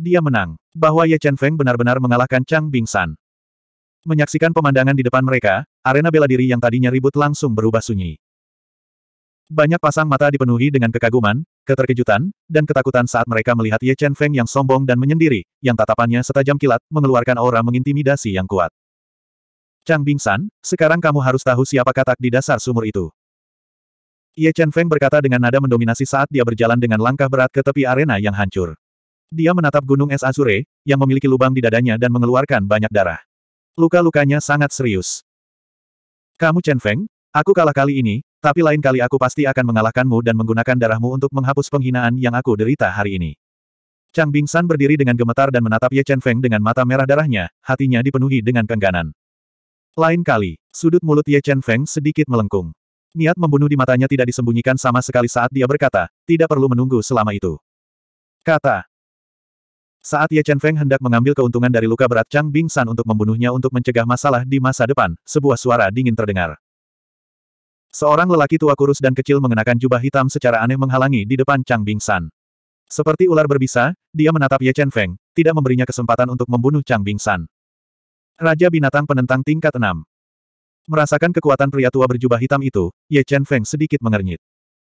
Dia menang. Bahwa Ye Chen Feng benar-benar mengalahkan Chang Bing San. Menyaksikan pemandangan di depan mereka, arena bela diri yang tadinya ribut langsung berubah sunyi. Banyak pasang mata dipenuhi dengan kekaguman, keterkejutan, dan ketakutan saat mereka melihat Ye Chen Feng yang sombong dan menyendiri, yang tatapannya setajam kilat, mengeluarkan aura mengintimidasi yang kuat. Chang Bing San, sekarang kamu harus tahu siapa katak di dasar sumur itu. Ye Chen Feng berkata dengan nada mendominasi saat dia berjalan dengan langkah berat ke tepi arena yang hancur. Dia menatap gunung es Azure, yang memiliki lubang di dadanya dan mengeluarkan banyak darah. Luka-lukanya sangat serius. Kamu Chen Feng, aku kalah kali ini, tapi lain kali aku pasti akan mengalahkanmu dan menggunakan darahmu untuk menghapus penghinaan yang aku derita hari ini. Chang Bingsan berdiri dengan gemetar dan menatap Ye Chen Feng dengan mata merah darahnya, hatinya dipenuhi dengan kengganan. Lain kali, sudut mulut Ye Chen Feng sedikit melengkung. Niat membunuh di matanya tidak disembunyikan sama sekali saat dia berkata, tidak perlu menunggu selama itu. Kata, saat Ye Chen Feng hendak mengambil keuntungan dari luka berat Chang Bing San untuk membunuhnya untuk mencegah masalah di masa depan, sebuah suara dingin terdengar. Seorang lelaki tua kurus dan kecil mengenakan jubah hitam secara aneh menghalangi di depan Chang Bing San. Seperti ular berbisa, dia menatap Ye Chen Feng, tidak memberinya kesempatan untuk membunuh Chang Bing San. Raja Binatang Penentang Tingkat 6 Merasakan kekuatan pria tua berjubah hitam itu, Ye Chen Feng sedikit mengernyit.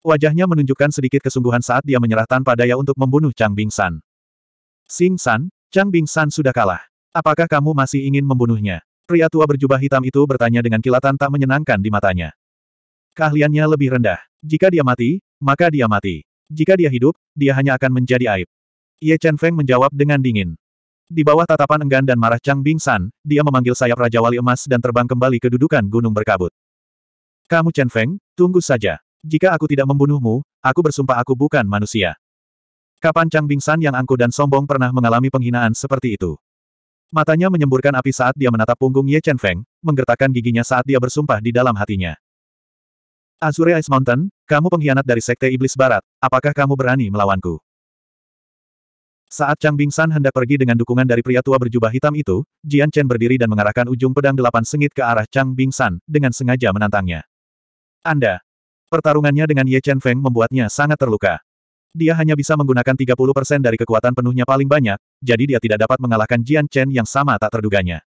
Wajahnya menunjukkan sedikit kesungguhan saat dia menyerah tanpa daya untuk membunuh Chang Bing San. Sing San, Chang Bing San sudah kalah. Apakah kamu masih ingin membunuhnya? Pria tua berjubah hitam itu bertanya dengan kilatan tak menyenangkan di matanya. Keahliannya lebih rendah. Jika dia mati, maka dia mati. Jika dia hidup, dia hanya akan menjadi aib. Ye Chen Feng menjawab dengan dingin. Di bawah tatapan enggan dan marah Chang Bing San, dia memanggil sayap Raja Wali Emas dan terbang kembali ke dudukan gunung berkabut. Kamu Chen Feng, tunggu saja. Jika aku tidak membunuhmu, aku bersumpah aku bukan manusia. Kapan Chang Bingsan yang angkuh dan sombong pernah mengalami penghinaan seperti itu? Matanya menyemburkan api saat dia menatap punggung Ye Chen Feng, menggertakkan giginya saat dia bersumpah di dalam hatinya. Azure Ice Mountain, kamu pengkhianat dari Sekte Iblis Barat, apakah kamu berani melawanku? Saat Chang Bingsan hendak pergi dengan dukungan dari pria tua berjubah hitam itu, Jian Chen berdiri dan mengarahkan ujung pedang delapan sengit ke arah Chang Bingsan, dengan sengaja menantangnya. Anda. Pertarungannya dengan Ye Chen Feng membuatnya sangat terluka. Dia hanya bisa menggunakan 30% dari kekuatan penuhnya paling banyak, jadi dia tidak dapat mengalahkan Jian Chen yang sama tak terduganya.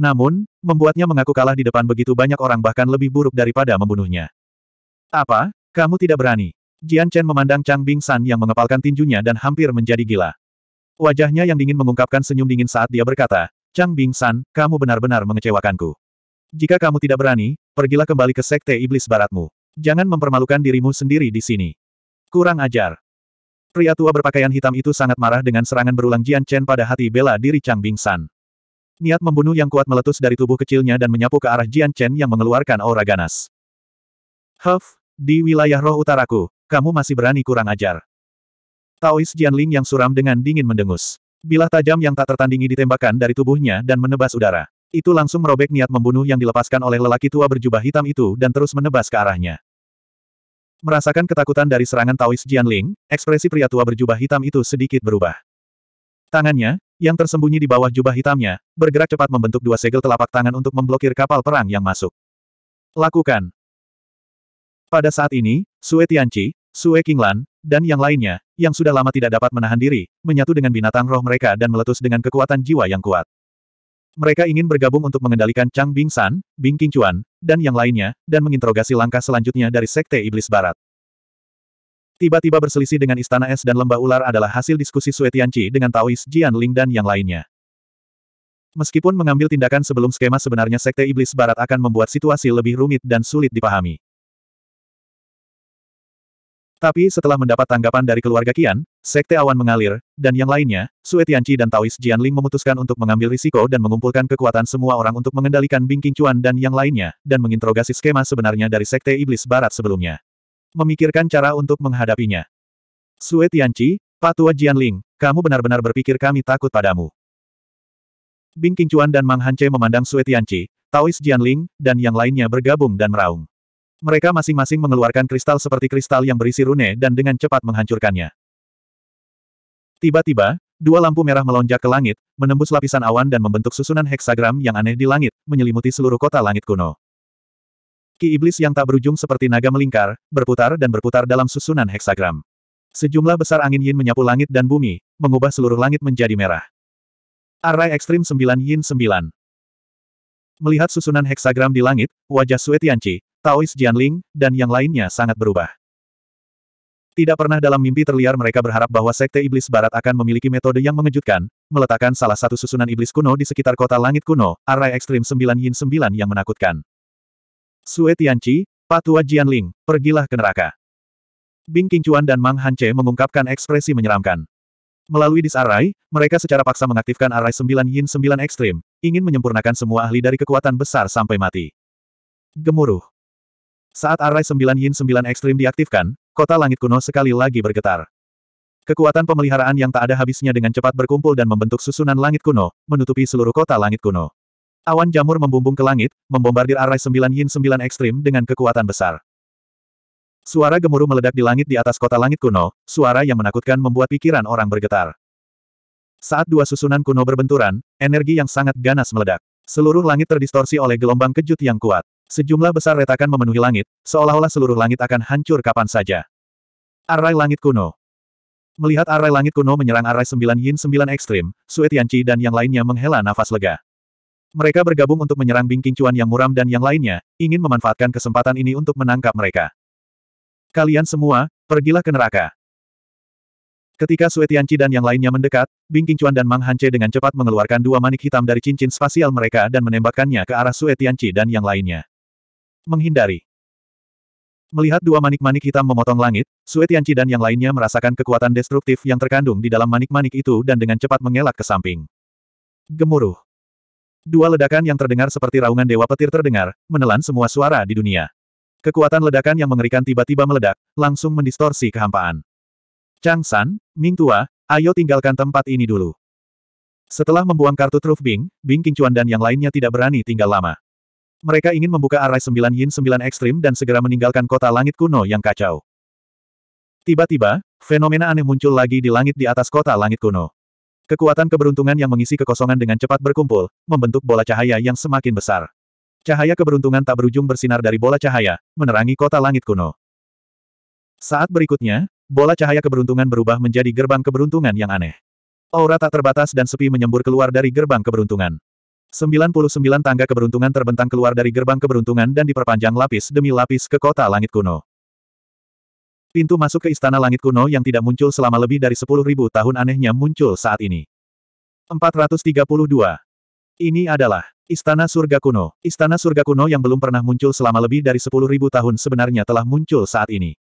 Namun, membuatnya mengaku kalah di depan begitu banyak orang bahkan lebih buruk daripada membunuhnya. Apa? Kamu tidak berani? Jian Chen memandang Chang Bing San yang mengepalkan tinjunya dan hampir menjadi gila. Wajahnya yang dingin mengungkapkan senyum dingin saat dia berkata, Chang Bing San, kamu benar-benar mengecewakanku. Jika kamu tidak berani, pergilah kembali ke Sekte Iblis Baratmu. Jangan mempermalukan dirimu sendiri di sini. Kurang ajar. Pria tua berpakaian hitam itu sangat marah dengan serangan berulang Jian Chen pada hati bela diri Chang Bing San. Niat membunuh yang kuat meletus dari tubuh kecilnya dan menyapu ke arah Jian Chen yang mengeluarkan aura ganas. Huff, di wilayah roh utaraku, kamu masih berani kurang ajar. Taois Ling yang suram dengan dingin mendengus. Bilah tajam yang tak tertandingi ditembakkan dari tubuhnya dan menebas udara. Itu langsung merobek niat membunuh yang dilepaskan oleh lelaki tua berjubah hitam itu dan terus menebas ke arahnya. Merasakan ketakutan dari serangan Taois Jianling, ekspresi pria tua berjubah hitam itu sedikit berubah. Tangannya, yang tersembunyi di bawah jubah hitamnya, bergerak cepat membentuk dua segel telapak tangan untuk memblokir kapal perang yang masuk. Lakukan. Pada saat ini, Sue Tianqi, Sue Qinglan, dan yang lainnya, yang sudah lama tidak dapat menahan diri, menyatu dengan binatang roh mereka dan meletus dengan kekuatan jiwa yang kuat. Mereka ingin bergabung untuk mengendalikan Chang Bing San, Bing King Chuan, dan yang lainnya, dan menginterogasi langkah selanjutnya dari Sekte Iblis Barat. Tiba-tiba berselisih dengan Istana Es dan Lembah Ular adalah hasil diskusi Sue Tianqi dengan Taois Jian Ling dan yang lainnya. Meskipun mengambil tindakan sebelum skema sebenarnya Sekte Iblis Barat akan membuat situasi lebih rumit dan sulit dipahami. Tapi setelah mendapat tanggapan dari keluarga Qian, Sekte Awan mengalir, dan yang lainnya, Sue Tianqi dan Taois Jianling memutuskan untuk mengambil risiko dan mengumpulkan kekuatan semua orang untuk mengendalikan Bing Qingchuan dan yang lainnya, dan menginterogasi skema sebenarnya dari Sekte Iblis Barat sebelumnya. Memikirkan cara untuk menghadapinya. Sue Tianqi, Patua Jianling, kamu benar-benar berpikir kami takut padamu. Bing Qingchuan dan Mang Hanche memandang Sue Tianqi, Taois Jianling, dan yang lainnya bergabung dan meraung. Mereka masing-masing mengeluarkan kristal seperti kristal yang berisi rune dan dengan cepat menghancurkannya. Tiba-tiba, dua lampu merah melonjak ke langit, menembus lapisan awan dan membentuk susunan heksagram yang aneh di langit, menyelimuti seluruh kota langit kuno. Ki iblis yang tak berujung seperti naga melingkar, berputar dan berputar dalam susunan heksagram. Sejumlah besar angin yin menyapu langit dan bumi, mengubah seluruh langit menjadi merah. Arai ekstrim 9 yin 9 Melihat susunan heksagram di langit, wajah Sue Tianqi, Taois Jianling, dan yang lainnya sangat berubah. Tidak pernah dalam mimpi terliar mereka berharap bahwa Sekte Iblis Barat akan memiliki metode yang mengejutkan, meletakkan salah satu susunan iblis kuno di sekitar kota langit kuno, arai ekstrim 9 Yin 9 yang menakutkan. Sue Tianqi, Patua Jianling, pergilah ke neraka. Bing Qingchuan dan Mang Hanche mengungkapkan ekspresi menyeramkan. Melalui disarai, mereka secara paksa mengaktifkan arai 9 Yin 9 ekstrim, ingin menyempurnakan semua ahli dari kekuatan besar sampai mati. Gemuruh. Saat Array 9 Yin 9 Ekstrim diaktifkan, kota langit kuno sekali lagi bergetar. Kekuatan pemeliharaan yang tak ada habisnya dengan cepat berkumpul dan membentuk susunan langit kuno, menutupi seluruh kota langit kuno. Awan jamur membumbung ke langit, membombardir Array 9 Yin 9 Ekstrim dengan kekuatan besar. Suara gemuruh meledak di langit di atas kota langit kuno, suara yang menakutkan membuat pikiran orang bergetar. Saat dua susunan kuno berbenturan, energi yang sangat ganas meledak. Seluruh langit terdistorsi oleh gelombang kejut yang kuat. Sejumlah besar retakan memenuhi langit, seolah-olah seluruh langit akan hancur kapan saja. Arai Langit Kuno Melihat arai langit kuno menyerang arai sembilan yin sembilan ekstrim, Sue Tianqi dan yang lainnya menghela nafas lega. Mereka bergabung untuk menyerang Bing Qingcuan yang muram dan yang lainnya, ingin memanfaatkan kesempatan ini untuk menangkap mereka. Kalian semua, pergilah ke neraka. Ketika Sue Tianqi dan yang lainnya mendekat, Bing Qingcuan dan Mang Hanche dengan cepat mengeluarkan dua manik hitam dari cincin spasial mereka dan menembakkannya ke arah Sue Tianqi dan yang lainnya menghindari. Melihat dua manik-manik hitam memotong langit, Sue Tianci dan yang lainnya merasakan kekuatan destruktif yang terkandung di dalam manik-manik itu dan dengan cepat mengelak ke samping. Gemuruh. Dua ledakan yang terdengar seperti raungan dewa petir terdengar, menelan semua suara di dunia. Kekuatan ledakan yang mengerikan tiba-tiba meledak, langsung mendistorsi kehampaan. Chang San, Ming Tua, ayo tinggalkan tempat ini dulu. Setelah membuang kartu truf Bing, Bing Qingchuan dan yang lainnya tidak berani tinggal lama. Mereka ingin membuka arai sembilan Yin sembilan Ekstrim dan segera meninggalkan kota langit kuno yang kacau. Tiba-tiba, fenomena aneh muncul lagi di langit di atas kota langit kuno. Kekuatan keberuntungan yang mengisi kekosongan dengan cepat berkumpul, membentuk bola cahaya yang semakin besar. Cahaya keberuntungan tak berujung bersinar dari bola cahaya, menerangi kota langit kuno. Saat berikutnya, bola cahaya keberuntungan berubah menjadi gerbang keberuntungan yang aneh. Aura tak terbatas dan sepi menyembur keluar dari gerbang keberuntungan. 99 tangga keberuntungan terbentang keluar dari gerbang keberuntungan dan diperpanjang lapis demi lapis ke kota langit kuno. Pintu masuk ke istana langit kuno yang tidak muncul selama lebih dari 10.000 tahun anehnya muncul saat ini. 432. Ini adalah Istana Surga Kuno. Istana Surga Kuno yang belum pernah muncul selama lebih dari 10.000 tahun sebenarnya telah muncul saat ini.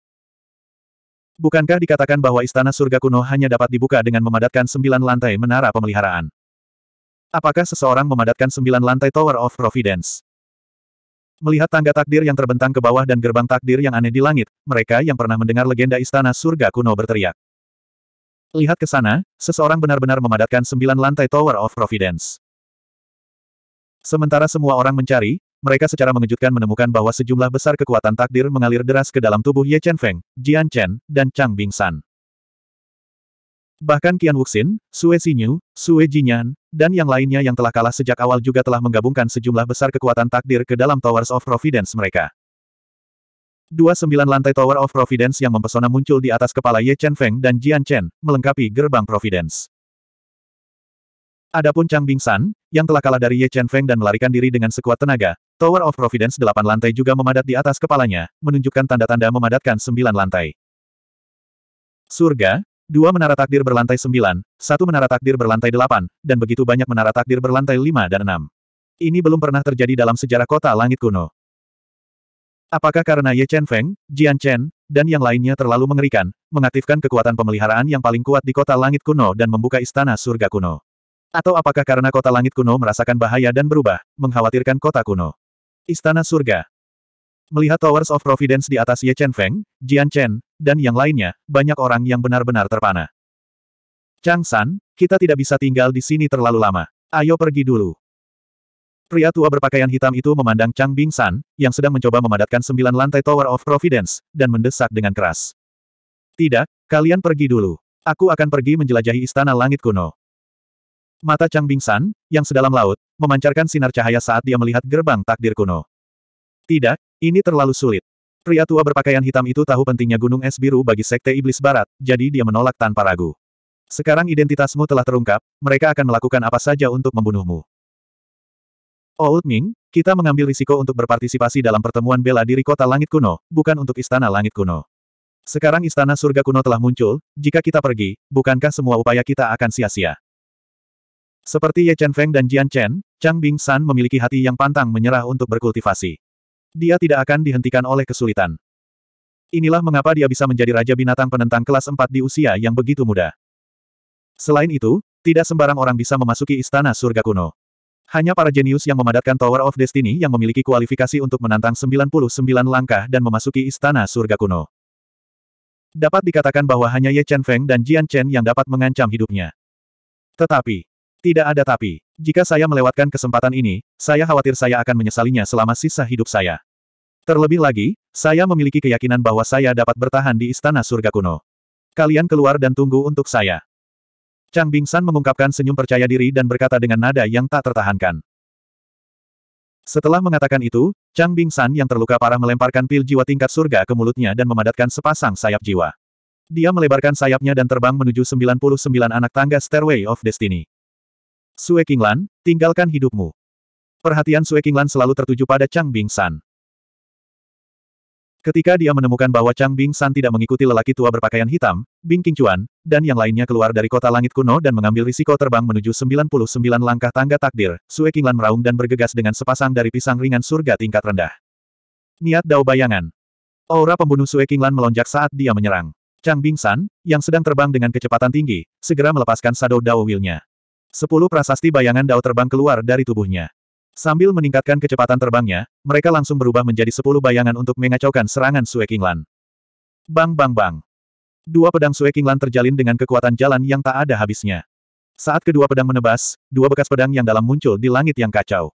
Bukankah dikatakan bahwa Istana Surga Kuno hanya dapat dibuka dengan memadatkan sembilan lantai menara pemeliharaan? Apakah seseorang memadatkan sembilan lantai Tower of Providence? Melihat tangga takdir yang terbentang ke bawah dan gerbang takdir yang aneh di langit, mereka yang pernah mendengar legenda istana surga kuno berteriak. Lihat ke sana, seseorang benar-benar memadatkan sembilan lantai Tower of Providence. Sementara semua orang mencari, mereka secara mengejutkan menemukan bahwa sejumlah besar kekuatan takdir mengalir deras ke dalam tubuh Ye Chen Feng, Jian Chen, dan Chang Bing San. Bahkan Qian Wuxin, Sue Xinyu, Sue Jinyan, dan yang lainnya yang telah kalah sejak awal juga telah menggabungkan sejumlah besar kekuatan takdir ke dalam Towers of Providence mereka. 29 lantai Tower of Providence yang mempesona muncul di atas kepala Ye Chen Feng dan Jian Chen, melengkapi gerbang Providence. Adapun Chang Bing Bingsan, yang telah kalah dari Ye Chen Feng dan melarikan diri dengan sekuat tenaga, Tower of Providence 8 lantai juga memadat di atas kepalanya, menunjukkan tanda-tanda memadatkan 9 lantai. Surga, Dua menara takdir berlantai sembilan, satu menara takdir berlantai delapan, dan begitu banyak menara takdir berlantai lima dan enam. Ini belum pernah terjadi dalam sejarah kota langit kuno. Apakah karena Ye Chen Feng, Jian Chen, dan yang lainnya terlalu mengerikan, mengaktifkan kekuatan pemeliharaan yang paling kuat di kota langit kuno dan membuka istana surga kuno? Atau apakah karena kota langit kuno merasakan bahaya dan berubah, mengkhawatirkan kota kuno? Istana surga, Melihat Towers of Providence di atas Ye Chen Feng, Jian Chen, dan yang lainnya, banyak orang yang benar-benar terpana. Chang San, kita tidak bisa tinggal di sini terlalu lama. Ayo pergi dulu. Pria tua berpakaian hitam itu memandang Chang Bing San, yang sedang mencoba memadatkan sembilan lantai Tower of Providence, dan mendesak dengan keras. Tidak, kalian pergi dulu. Aku akan pergi menjelajahi istana langit kuno. Mata Chang Bing San, yang sedalam laut, memancarkan sinar cahaya saat dia melihat gerbang takdir kuno. Tidak, ini terlalu sulit. Pria tua berpakaian hitam itu tahu pentingnya gunung es biru bagi sekte iblis barat, jadi dia menolak tanpa ragu. Sekarang identitasmu telah terungkap, mereka akan melakukan apa saja untuk membunuhmu. Oh, Old Ming, kita mengambil risiko untuk berpartisipasi dalam pertemuan bela diri kota langit kuno, bukan untuk istana langit kuno. Sekarang istana surga kuno telah muncul, jika kita pergi, bukankah semua upaya kita akan sia-sia? Seperti Ye Chen Feng dan Jian Chen, Chang Bing San memiliki hati yang pantang menyerah untuk berkultivasi. Dia tidak akan dihentikan oleh kesulitan. Inilah mengapa dia bisa menjadi Raja Binatang penentang kelas 4 di usia yang begitu muda. Selain itu, tidak sembarang orang bisa memasuki istana surga kuno. Hanya para jenius yang memadatkan Tower of Destiny yang memiliki kualifikasi untuk menantang 99 langkah dan memasuki istana surga kuno. Dapat dikatakan bahwa hanya Ye Chen Feng dan Jian Chen yang dapat mengancam hidupnya. Tetapi, tidak ada tapi. Jika saya melewatkan kesempatan ini, saya khawatir saya akan menyesalinya selama sisa hidup saya. Terlebih lagi, saya memiliki keyakinan bahwa saya dapat bertahan di istana surga kuno. Kalian keluar dan tunggu untuk saya. Chang Bingsan mengungkapkan senyum percaya diri dan berkata dengan nada yang tak tertahankan. Setelah mengatakan itu, Chang Bingsan yang terluka parah melemparkan pil jiwa tingkat surga ke mulutnya dan memadatkan sepasang sayap jiwa. Dia melebarkan sayapnya dan terbang menuju 99 anak tangga Stairway of Destiny. Sue Qinglan, tinggalkan hidupmu. Perhatian Sue Qinglan selalu tertuju pada Chang Bingsan. Ketika dia menemukan bahwa Chang Bing San tidak mengikuti lelaki tua berpakaian hitam, Bing King Chuan, dan yang lainnya keluar dari kota langit kuno dan mengambil risiko terbang menuju 99 langkah tangga takdir, Sue Qinglan meraung dan bergegas dengan sepasang dari pisang ringan surga tingkat rendah. Niat Dao Bayangan Aura pembunuh Sue Qinglan melonjak saat dia menyerang. Chang Bing San, yang sedang terbang dengan kecepatan tinggi, segera melepaskan Shadow Dao wilnya. Sepuluh prasasti bayangan Dao terbang keluar dari tubuhnya. Sambil meningkatkan kecepatan terbangnya, mereka langsung berubah menjadi sepuluh bayangan untuk mengacaukan serangan Sue Kinglan. Bang bang bang. Dua pedang Sue Kinglan terjalin dengan kekuatan jalan yang tak ada habisnya. Saat kedua pedang menebas, dua bekas pedang yang dalam muncul di langit yang kacau.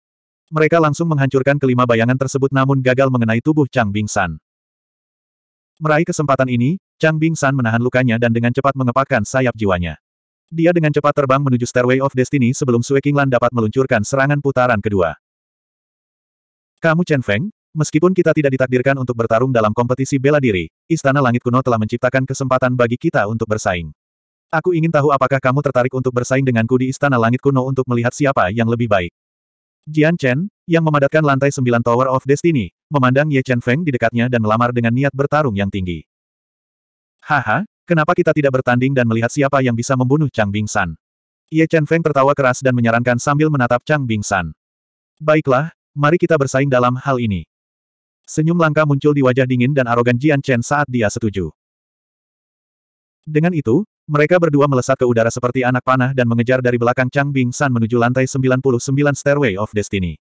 Mereka langsung menghancurkan kelima bayangan tersebut namun gagal mengenai tubuh Chang Bingsan. Meraih kesempatan ini, Chang Bingsan menahan lukanya dan dengan cepat mengepakkan sayap jiwanya. Dia dengan cepat terbang menuju Stairway of Destiny sebelum Sue Qinglan dapat meluncurkan serangan putaran kedua. Kamu Chen Feng, meskipun kita tidak ditakdirkan untuk bertarung dalam kompetisi bela diri, Istana Langit Kuno telah menciptakan kesempatan bagi kita untuk bersaing. Aku ingin tahu apakah kamu tertarik untuk bersaing denganku di Istana Langit Kuno untuk melihat siapa yang lebih baik. Jian Chen, yang memadatkan lantai sembilan Tower of Destiny, memandang Ye Chen Feng di dekatnya dan melamar dengan niat bertarung yang tinggi. Haha, Kenapa kita tidak bertanding dan melihat siapa yang bisa membunuh Chang Bing San? Ye Chen Feng tertawa keras dan menyarankan sambil menatap Chang Bing San. Baiklah, mari kita bersaing dalam hal ini. Senyum langka muncul di wajah dingin dan arogan Jian Chen saat dia setuju. Dengan itu, mereka berdua melesat ke udara seperti anak panah dan mengejar dari belakang Chang Bing San menuju lantai 99 Stairway of Destiny.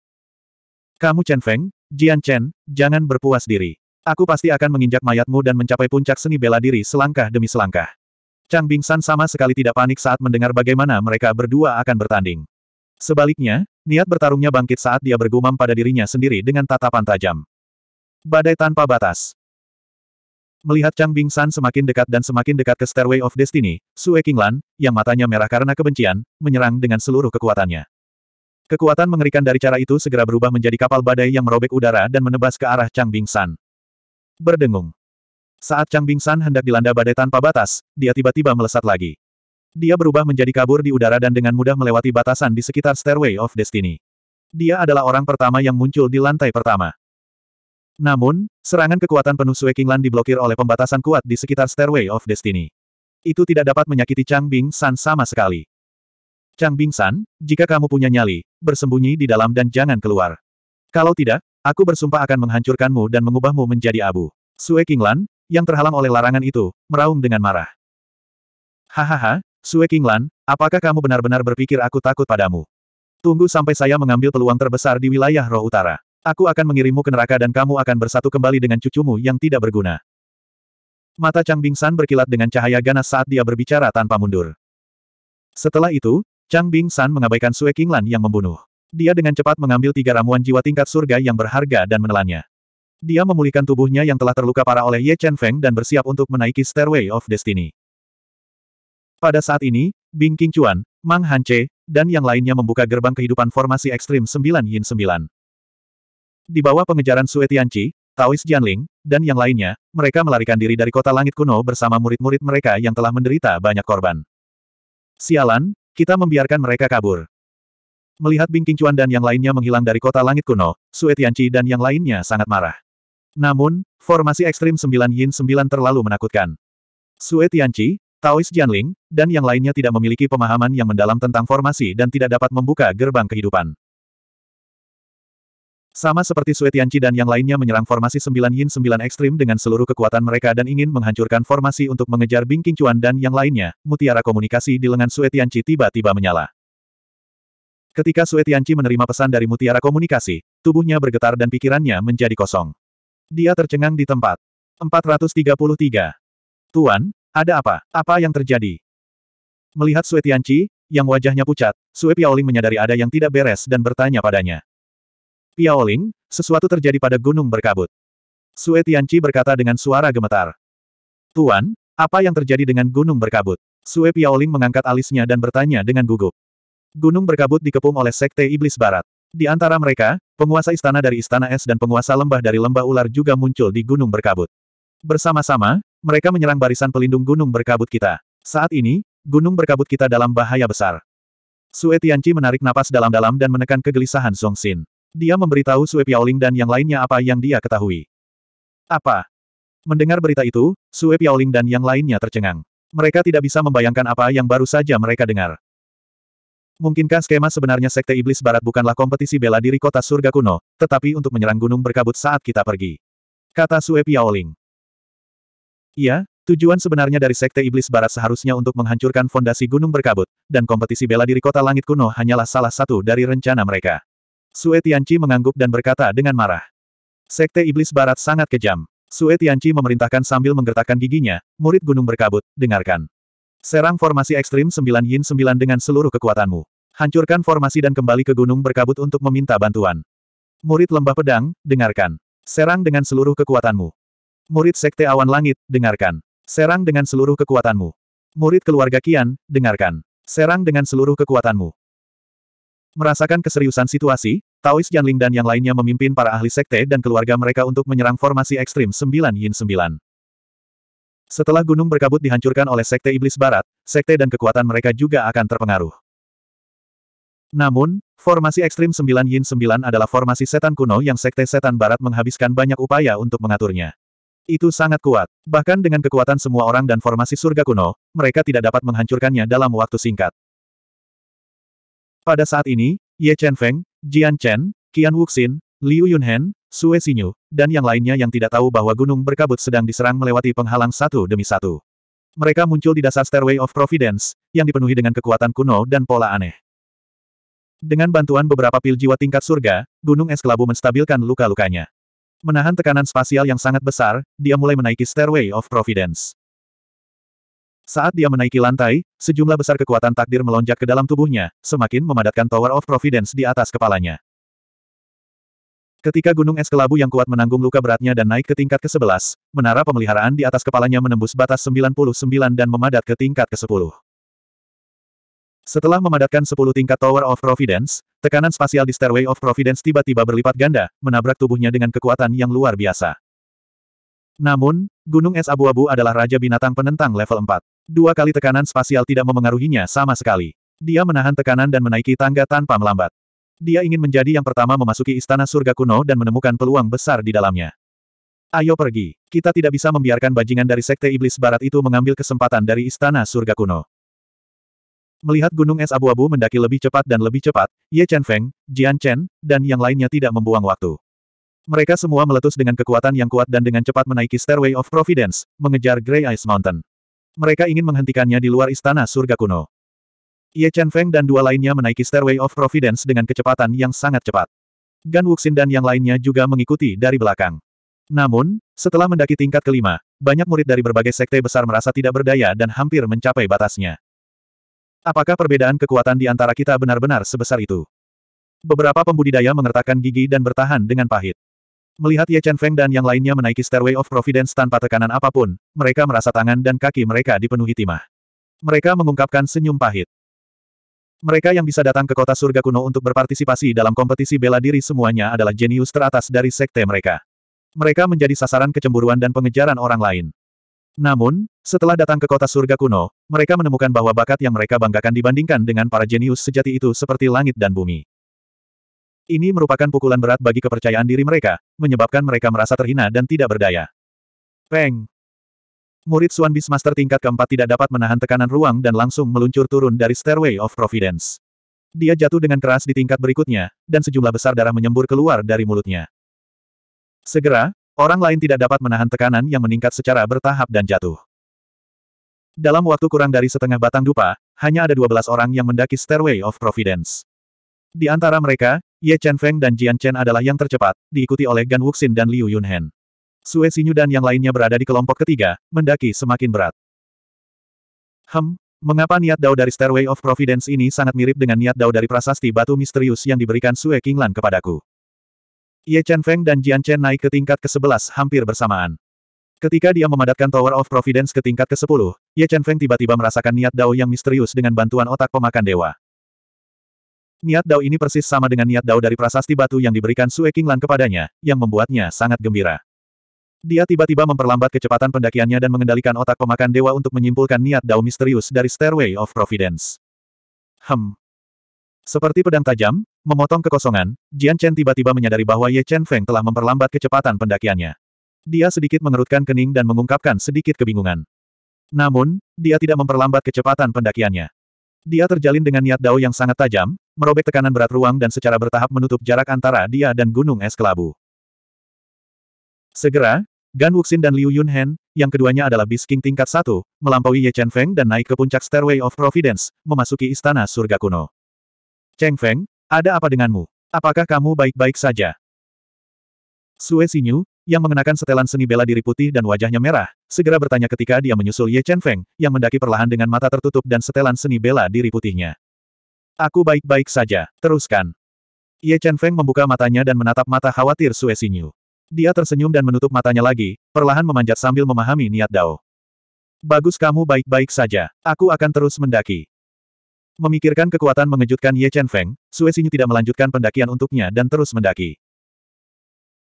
Kamu Chen Feng, Jian Chen, jangan berpuas diri. Aku pasti akan menginjak mayatmu dan mencapai puncak seni bela diri selangkah demi selangkah. Chang Bingsan sama sekali tidak panik saat mendengar bagaimana mereka berdua akan bertanding. Sebaliknya, niat bertarungnya bangkit saat dia bergumam pada dirinya sendiri dengan tatapan tajam. Badai tanpa batas. Melihat Chang Bingsan semakin dekat dan semakin dekat ke Stairway of Destiny, Sue Qinglan, yang matanya merah karena kebencian, menyerang dengan seluruh kekuatannya. Kekuatan mengerikan dari cara itu segera berubah menjadi kapal badai yang merobek udara dan menebas ke arah Chang Bingsan berdengung. Saat Chang San hendak dilanda badai tanpa batas, dia tiba-tiba melesat lagi. Dia berubah menjadi kabur di udara dan dengan mudah melewati batasan di sekitar Stairway of Destiny. Dia adalah orang pertama yang muncul di lantai pertama. Namun, serangan kekuatan penuh Lan diblokir oleh pembatasan kuat di sekitar Stairway of Destiny. Itu tidak dapat menyakiti Chang Bing San sama sekali. Chang Bing San, jika kamu punya nyali, bersembunyi di dalam dan jangan keluar. Kalau tidak, Aku bersumpah akan menghancurkanmu dan mengubahmu menjadi abu. Sue Qinglan, yang terhalang oleh larangan itu, meraung dengan marah. Hahaha, Sue Qinglan, apakah kamu benar-benar berpikir aku takut padamu? Tunggu sampai saya mengambil peluang terbesar di wilayah roh utara. Aku akan mengirimmu ke neraka dan kamu akan bersatu kembali dengan cucumu yang tidak berguna. Mata Chang Bing Bingsan berkilat dengan cahaya ganas saat dia berbicara tanpa mundur. Setelah itu, Chang Bing Bingsan mengabaikan Sue Qinglan yang membunuh. Dia dengan cepat mengambil tiga ramuan jiwa tingkat surga yang berharga dan menelannya. Dia memulihkan tubuhnya yang telah terluka parah oleh Ye Chen Feng dan bersiap untuk menaiki Stairway of Destiny. Pada saat ini, Bing King Chuan, Mang Han Che, dan yang lainnya membuka gerbang kehidupan formasi ekstrim 9 Yin 9. Di bawah pengejaran Sue Tianqi, Taois Jianling, dan yang lainnya, mereka melarikan diri dari kota langit kuno bersama murid-murid mereka yang telah menderita banyak korban. Sialan, kita membiarkan mereka kabur. Melihat Bing Qingchuan dan yang lainnya menghilang dari kota langit kuno, Sue Tianqi dan yang lainnya sangat marah. Namun, formasi ekstrim sembilan Yin sembilan terlalu menakutkan. Sue Tianqi, Taois Jianling, dan yang lainnya tidak memiliki pemahaman yang mendalam tentang formasi dan tidak dapat membuka gerbang kehidupan. Sama seperti Sue Tianqi dan yang lainnya menyerang formasi sembilan Yin sembilan ekstrim dengan seluruh kekuatan mereka dan ingin menghancurkan formasi untuk mengejar Bing Qingchuan dan yang lainnya, mutiara komunikasi di lengan Sue Tianqi tiba-tiba menyala. Ketika Sue Tianqi menerima pesan dari mutiara komunikasi, tubuhnya bergetar dan pikirannya menjadi kosong. Dia tercengang di tempat. 433. Tuan, ada apa? Apa yang terjadi? Melihat Sue Tianqi, yang wajahnya pucat, Sue Piaoling menyadari ada yang tidak beres dan bertanya padanya. Piaoling, sesuatu terjadi pada gunung berkabut. Sue Tianqi berkata dengan suara gemetar. Tuan, apa yang terjadi dengan gunung berkabut? Sue Piaoling mengangkat alisnya dan bertanya dengan gugup. Gunung berkabut dikepung oleh Sekte Iblis Barat. Di antara mereka, penguasa istana dari Istana Es dan penguasa lembah dari lembah ular juga muncul di gunung berkabut. Bersama-sama, mereka menyerang barisan pelindung gunung berkabut kita. Saat ini, gunung berkabut kita dalam bahaya besar. Sue Tianqi menarik napas dalam-dalam dan menekan kegelisahan Song Xin. Dia memberitahu Sue Piaoling dan yang lainnya apa yang dia ketahui. Apa? Mendengar berita itu, Sue Piaoling dan yang lainnya tercengang. Mereka tidak bisa membayangkan apa yang baru saja mereka dengar. Mungkinkah skema sebenarnya Sekte Iblis Barat bukanlah kompetisi bela diri kota surga kuno, tetapi untuk menyerang gunung berkabut saat kita pergi? Kata Sue Piaoling. Iya, tujuan sebenarnya dari Sekte Iblis Barat seharusnya untuk menghancurkan fondasi gunung berkabut, dan kompetisi bela diri kota langit kuno hanyalah salah satu dari rencana mereka. Sue Tianci mengangguk dan berkata dengan marah. Sekte Iblis Barat sangat kejam. Sue Tianci memerintahkan sambil menggertakkan giginya, murid gunung berkabut, dengarkan. Serang formasi ekstrim 9 Yin 9 dengan seluruh kekuatanmu. Hancurkan formasi dan kembali ke gunung berkabut untuk meminta bantuan. Murid lembah pedang, dengarkan. Serang dengan seluruh kekuatanmu. Murid sekte awan langit, dengarkan. Serang dengan seluruh kekuatanmu. Murid keluarga Kian, dengarkan. Serang dengan seluruh kekuatanmu. Merasakan keseriusan situasi, Taois Jianling dan yang lainnya memimpin para ahli sekte dan keluarga mereka untuk menyerang formasi ekstrim 9 Yin 9. Setelah gunung berkabut dihancurkan oleh Sekte Iblis Barat, Sekte dan kekuatan mereka juga akan terpengaruh. Namun, formasi ekstrim 9 Yin 9 adalah formasi setan kuno yang Sekte Setan Barat menghabiskan banyak upaya untuk mengaturnya. Itu sangat kuat. Bahkan dengan kekuatan semua orang dan formasi surga kuno, mereka tidak dapat menghancurkannya dalam waktu singkat. Pada saat ini, Ye Chen Feng, Jian Chen, Qian Wuxin, Liu Yunhen, Sue Sinyu, dan yang lainnya yang tidak tahu bahwa gunung berkabut sedang diserang melewati penghalang satu demi satu. Mereka muncul di dasar Stairway of Providence, yang dipenuhi dengan kekuatan kuno dan pola aneh. Dengan bantuan beberapa pil jiwa tingkat surga, gunung es kelabu menstabilkan luka-lukanya. Menahan tekanan spasial yang sangat besar, dia mulai menaiki Stairway of Providence. Saat dia menaiki lantai, sejumlah besar kekuatan takdir melonjak ke dalam tubuhnya, semakin memadatkan Tower of Providence di atas kepalanya. Ketika gunung es kelabu yang kuat menanggung luka beratnya dan naik ke tingkat ke-11, menara pemeliharaan di atas kepalanya menembus batas 99 dan memadat ke tingkat ke-10. Setelah memadatkan 10 tingkat Tower of Providence, tekanan spasial di Stairway of Providence tiba-tiba berlipat ganda, menabrak tubuhnya dengan kekuatan yang luar biasa. Namun, gunung es abu-abu adalah raja binatang penentang level 4. Dua kali tekanan spasial tidak memengaruhinya sama sekali. Dia menahan tekanan dan menaiki tangga tanpa melambat. Dia ingin menjadi yang pertama memasuki istana surga kuno dan menemukan peluang besar di dalamnya. Ayo pergi. Kita tidak bisa membiarkan bajingan dari Sekte Iblis Barat itu mengambil kesempatan dari Istana Surga Kuno. Melihat gunung es abu-abu mendaki lebih cepat dan lebih cepat, Ye Chen Feng, Jian Chen, dan yang lainnya tidak membuang waktu. Mereka semua meletus dengan kekuatan yang kuat dan dengan cepat menaiki Stairway of Providence, mengejar Grey Ice Mountain. Mereka ingin menghentikannya di luar Istana Surga Kuno. Ye Chen Feng dan dua lainnya menaiki Stairway of Providence dengan kecepatan yang sangat cepat. Gan Wuxin dan yang lainnya juga mengikuti dari belakang. Namun, setelah mendaki tingkat kelima, banyak murid dari berbagai sekte besar merasa tidak berdaya dan hampir mencapai batasnya. Apakah perbedaan kekuatan di antara kita benar-benar sebesar itu? Beberapa pembudidaya mengertakkan gigi dan bertahan dengan pahit. Melihat Ye Chen Feng dan yang lainnya menaiki Stairway of Providence tanpa tekanan apapun, mereka merasa tangan dan kaki mereka dipenuhi timah. Mereka mengungkapkan senyum pahit. Mereka yang bisa datang ke kota surga kuno untuk berpartisipasi dalam kompetisi bela diri semuanya adalah jenius teratas dari sekte mereka. Mereka menjadi sasaran kecemburuan dan pengejaran orang lain. Namun, setelah datang ke kota surga kuno, mereka menemukan bahwa bakat yang mereka banggakan dibandingkan dengan para jenius sejati itu seperti langit dan bumi. Ini merupakan pukulan berat bagi kepercayaan diri mereka, menyebabkan mereka merasa terhina dan tidak berdaya. Peng! Murid Suan Beast Master tingkat keempat tidak dapat menahan tekanan ruang dan langsung meluncur turun dari Stairway of Providence. Dia jatuh dengan keras di tingkat berikutnya, dan sejumlah besar darah menyembur keluar dari mulutnya. Segera, orang lain tidak dapat menahan tekanan yang meningkat secara bertahap dan jatuh. Dalam waktu kurang dari setengah batang dupa, hanya ada 12 orang yang mendaki Stairway of Providence. Di antara mereka, Ye Chen Feng dan Jian Chen adalah yang tercepat, diikuti oleh Gan Wuxin dan Liu Yunhen. Sue Sinyu dan yang lainnya berada di kelompok ketiga, mendaki semakin berat. Hem, mengapa niat Dao dari Stairway of Providence ini sangat mirip dengan niat Dao dari prasasti batu misterius yang diberikan Sue Qinglan kepadaku? Ye Chen Feng dan Jian Chen naik ke tingkat ke-11 hampir bersamaan. Ketika dia memadatkan Tower of Providence ke tingkat ke-10, Ye Chen Feng tiba-tiba merasakan niat Dao yang misterius dengan bantuan otak pemakan dewa. Niat Dao ini persis sama dengan niat Dao dari prasasti batu yang diberikan Sue Qinglan kepadanya, yang membuatnya sangat gembira. Dia tiba-tiba memperlambat kecepatan pendakiannya dan mengendalikan otak pemakan dewa untuk menyimpulkan niat dao misterius dari Stairway of Providence. Hem. Seperti pedang tajam, memotong kekosongan, Jian Chen tiba-tiba menyadari bahwa Ye Chen Feng telah memperlambat kecepatan pendakiannya. Dia sedikit mengerutkan kening dan mengungkapkan sedikit kebingungan. Namun, dia tidak memperlambat kecepatan pendakiannya. Dia terjalin dengan niat dao yang sangat tajam, merobek tekanan berat ruang dan secara bertahap menutup jarak antara dia dan gunung es kelabu. Segera, Gan Wuxin dan Liu Yunhen, yang keduanya adalah Bisking tingkat satu, melampaui Ye Chen Feng dan naik ke puncak Stairway of Providence, memasuki istana surga kuno. Cheng Feng, ada apa denganmu? Apakah kamu baik-baik saja? Sue Xinyu, yang mengenakan setelan seni bela diri putih dan wajahnya merah, segera bertanya ketika dia menyusul Ye Chen Feng, yang mendaki perlahan dengan mata tertutup dan setelan seni bela diri putihnya. Aku baik-baik saja, teruskan. Ye Chen Feng membuka matanya dan menatap mata khawatir Sue Xinyu. Dia tersenyum dan menutup matanya lagi, perlahan memanjat sambil memahami niat Dao. Bagus kamu baik-baik saja. Aku akan terus mendaki. Memikirkan kekuatan mengejutkan Ye Chen Feng, Sue Xinyu tidak melanjutkan pendakian untuknya dan terus mendaki.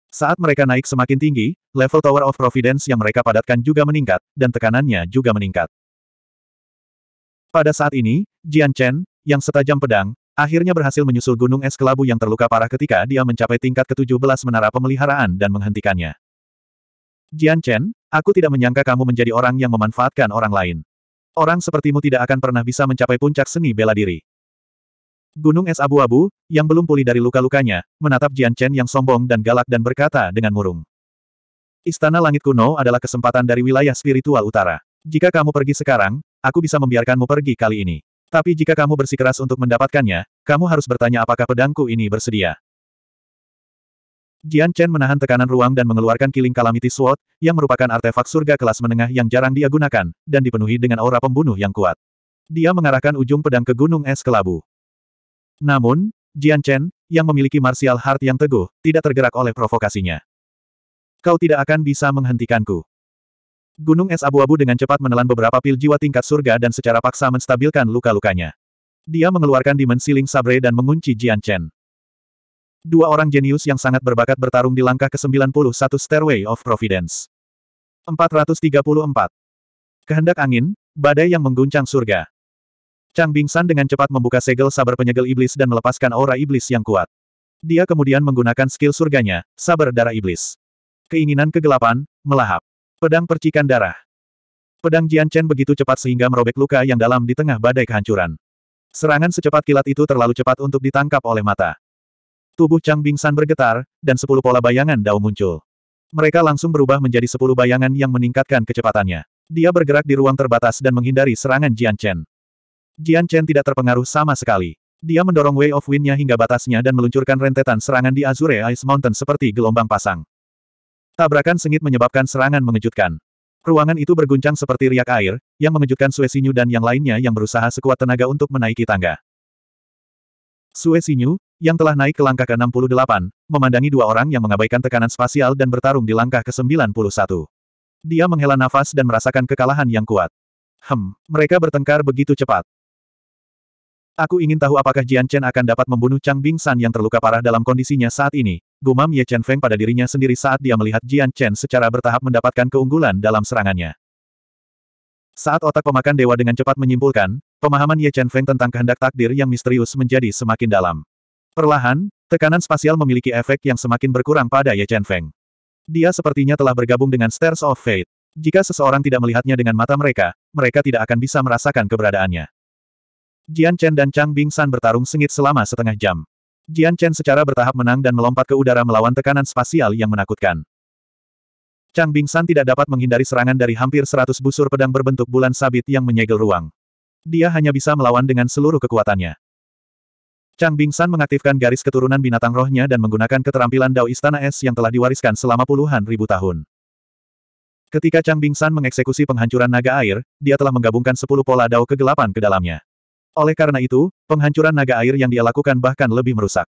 Saat mereka naik semakin tinggi, level Tower of Providence yang mereka padatkan juga meningkat, dan tekanannya juga meningkat. Pada saat ini, Jian Chen, yang setajam pedang, Akhirnya berhasil menyusul gunung es kelabu yang terluka parah ketika dia mencapai tingkat ke-17 menara pemeliharaan dan menghentikannya. Jian Chen, aku tidak menyangka kamu menjadi orang yang memanfaatkan orang lain. Orang sepertimu tidak akan pernah bisa mencapai puncak seni bela diri. Gunung es abu-abu, yang belum pulih dari luka-lukanya, menatap Jian Chen yang sombong dan galak dan berkata dengan murung. Istana Langit Kuno adalah kesempatan dari wilayah spiritual utara. Jika kamu pergi sekarang, aku bisa membiarkanmu pergi kali ini. Tapi jika kamu bersikeras untuk mendapatkannya, kamu harus bertanya apakah pedangku ini bersedia. Jian Chen menahan tekanan ruang dan mengeluarkan Killing Calamity Sword, yang merupakan artefak surga kelas menengah yang jarang dia gunakan, dan dipenuhi dengan aura pembunuh yang kuat. Dia mengarahkan ujung pedang ke gunung es kelabu. Namun, Jian Chen, yang memiliki martial heart yang teguh, tidak tergerak oleh provokasinya. Kau tidak akan bisa menghentikanku. Gunung es abu-abu dengan cepat menelan beberapa pil jiwa tingkat surga dan secara paksa menstabilkan luka-lukanya. Dia mengeluarkan Demon Siling Sabre dan mengunci Jian Chen. Dua orang jenius yang sangat berbakat bertarung di langkah ke-91 Stairway of Providence. 434. Kehendak angin, badai yang mengguncang surga. Chang Bing San dengan cepat membuka segel sabar penyegel iblis dan melepaskan aura iblis yang kuat. Dia kemudian menggunakan skill surganya, sabar darah iblis. Keinginan kegelapan, melahap. Pedang percikan darah. Pedang Jian Chen begitu cepat sehingga merobek luka yang dalam di tengah badai kehancuran. Serangan secepat kilat itu terlalu cepat untuk ditangkap oleh mata. Tubuh Chang Bingsan bergetar, dan sepuluh pola bayangan dao muncul. Mereka langsung berubah menjadi sepuluh bayangan yang meningkatkan kecepatannya. Dia bergerak di ruang terbatas dan menghindari serangan Jian Chen. Jian Chen tidak terpengaruh sama sekali. Dia mendorong Way of Wind-nya hingga batasnya dan meluncurkan rentetan serangan di Azure Ice Mountain seperti gelombang pasang. Tabrakan sengit menyebabkan serangan mengejutkan. Ruangan itu berguncang seperti riak air, yang mengejutkan Sinyu dan yang lainnya yang berusaha sekuat tenaga untuk menaiki tangga. Sinyu, yang telah naik ke langkah ke-68, memandangi dua orang yang mengabaikan tekanan spasial dan bertarung di langkah ke-91. Dia menghela nafas dan merasakan kekalahan yang kuat. Hem, mereka bertengkar begitu cepat. Aku ingin tahu apakah Jian Chen akan dapat membunuh Chang Bing San yang terluka parah dalam kondisinya saat ini, gumam Ye Chen Feng pada dirinya sendiri saat dia melihat Jian Chen secara bertahap mendapatkan keunggulan dalam serangannya. Saat otak pemakan dewa dengan cepat menyimpulkan, pemahaman Ye Chen Feng tentang kehendak takdir yang misterius menjadi semakin dalam. Perlahan, tekanan spasial memiliki efek yang semakin berkurang pada Ye Chen Feng. Dia sepertinya telah bergabung dengan Stairs of Fate. Jika seseorang tidak melihatnya dengan mata mereka, mereka tidak akan bisa merasakan keberadaannya. Jian Chen dan Chang Bing San bertarung sengit selama setengah jam. Jian Chen secara bertahap menang dan melompat ke udara melawan tekanan spasial yang menakutkan. Chang Bing San tidak dapat menghindari serangan dari hampir seratus busur pedang berbentuk bulan sabit yang menyegel ruang. Dia hanya bisa melawan dengan seluruh kekuatannya. Chang Bing San mengaktifkan garis keturunan binatang rohnya dan menggunakan keterampilan Dao Istana Es yang telah diwariskan selama puluhan ribu tahun. Ketika Chang Bing San mengeksekusi penghancuran naga air, dia telah menggabungkan sepuluh pola Dao kegelapan ke dalamnya. Oleh karena itu, penghancuran naga air yang dia lakukan bahkan lebih merusak.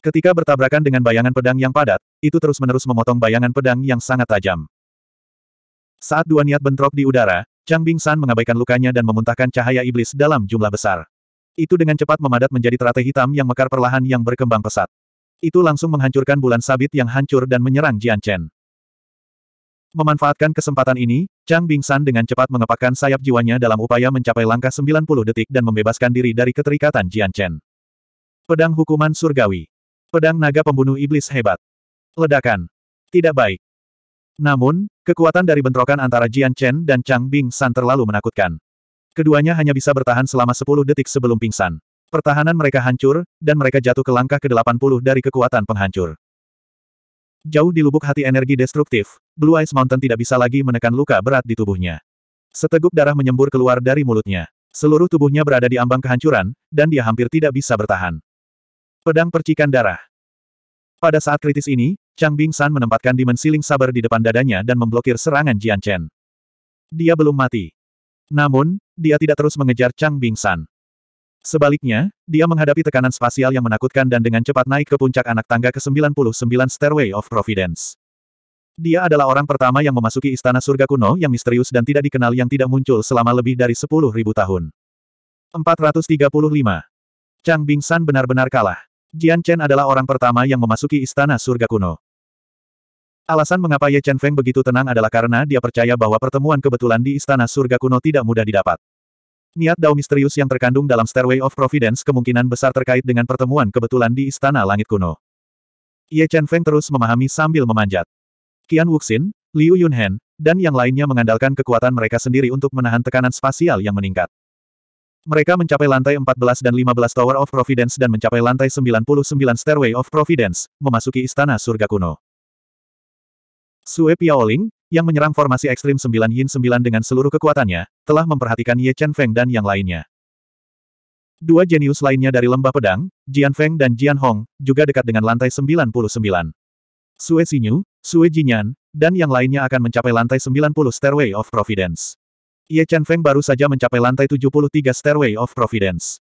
Ketika bertabrakan dengan bayangan pedang yang padat, itu terus-menerus memotong bayangan pedang yang sangat tajam. Saat dua niat bentrok di udara, Chang Bing San mengabaikan lukanya dan memuntahkan cahaya iblis dalam jumlah besar. Itu dengan cepat memadat menjadi teratai hitam yang mekar perlahan yang berkembang pesat. Itu langsung menghancurkan bulan sabit yang hancur dan menyerang Jian Chen. Memanfaatkan kesempatan ini, Chang Bing San dengan cepat mengepakkan sayap jiwanya dalam upaya mencapai langkah 90 detik dan membebaskan diri dari keterikatan Jian Chen. Pedang Hukuman Surgawi. Pedang Naga Pembunuh Iblis Hebat. Ledakan. Tidak baik. Namun, kekuatan dari bentrokan antara Jian Chen dan Chang Bing San terlalu menakutkan. Keduanya hanya bisa bertahan selama 10 detik sebelum pingsan. Pertahanan mereka hancur, dan mereka jatuh ke langkah ke-80 dari kekuatan penghancur. Jauh di lubuk hati energi destruktif, Blue Ice Mountain tidak bisa lagi menekan luka berat di tubuhnya. Seteguk darah menyembur keluar dari mulutnya. Seluruh tubuhnya berada di ambang kehancuran, dan dia hampir tidak bisa bertahan. Pedang percikan darah. Pada saat kritis ini, Chang Bing San menempatkan dimensi Ling Saber di depan dadanya dan memblokir serangan Jian Chen. Dia belum mati. Namun, dia tidak terus mengejar Chang Bing San. Sebaliknya, dia menghadapi tekanan spasial yang menakutkan dan dengan cepat naik ke puncak anak tangga ke-99 Stairway of Providence. Dia adalah orang pertama yang memasuki istana surga kuno yang misterius dan tidak dikenal yang tidak muncul selama lebih dari 10.000 tahun. 435. Chang San benar-benar kalah. Jian Chen adalah orang pertama yang memasuki istana surga kuno. Alasan mengapa Ye Chen Feng begitu tenang adalah karena dia percaya bahwa pertemuan kebetulan di istana surga kuno tidak mudah didapat. Niat Dao misterius yang terkandung dalam Stairway of Providence kemungkinan besar terkait dengan pertemuan kebetulan di Istana Langit Kuno. Ye Chen Feng terus memahami sambil memanjat. Qian Wuxin, Liu Yunhen, dan yang lainnya mengandalkan kekuatan mereka sendiri untuk menahan tekanan spasial yang meningkat. Mereka mencapai lantai 14 dan 15 Tower of Providence dan mencapai lantai 99 Stairway of Providence, memasuki Istana Surga Kuno. Sue Piaoling, yang menyerang formasi ekstrim 9 Yin 9 dengan seluruh kekuatannya, telah memperhatikan Ye Chen Feng dan yang lainnya. Dua jenius lainnya dari lembah pedang, Jian Feng dan Jian Hong, juga dekat dengan lantai 99. Sue Xinyu, Sue Jinyan, dan yang lainnya akan mencapai lantai 90 Stairway of Providence. Ye Chen Feng baru saja mencapai lantai 73 Stairway of Providence.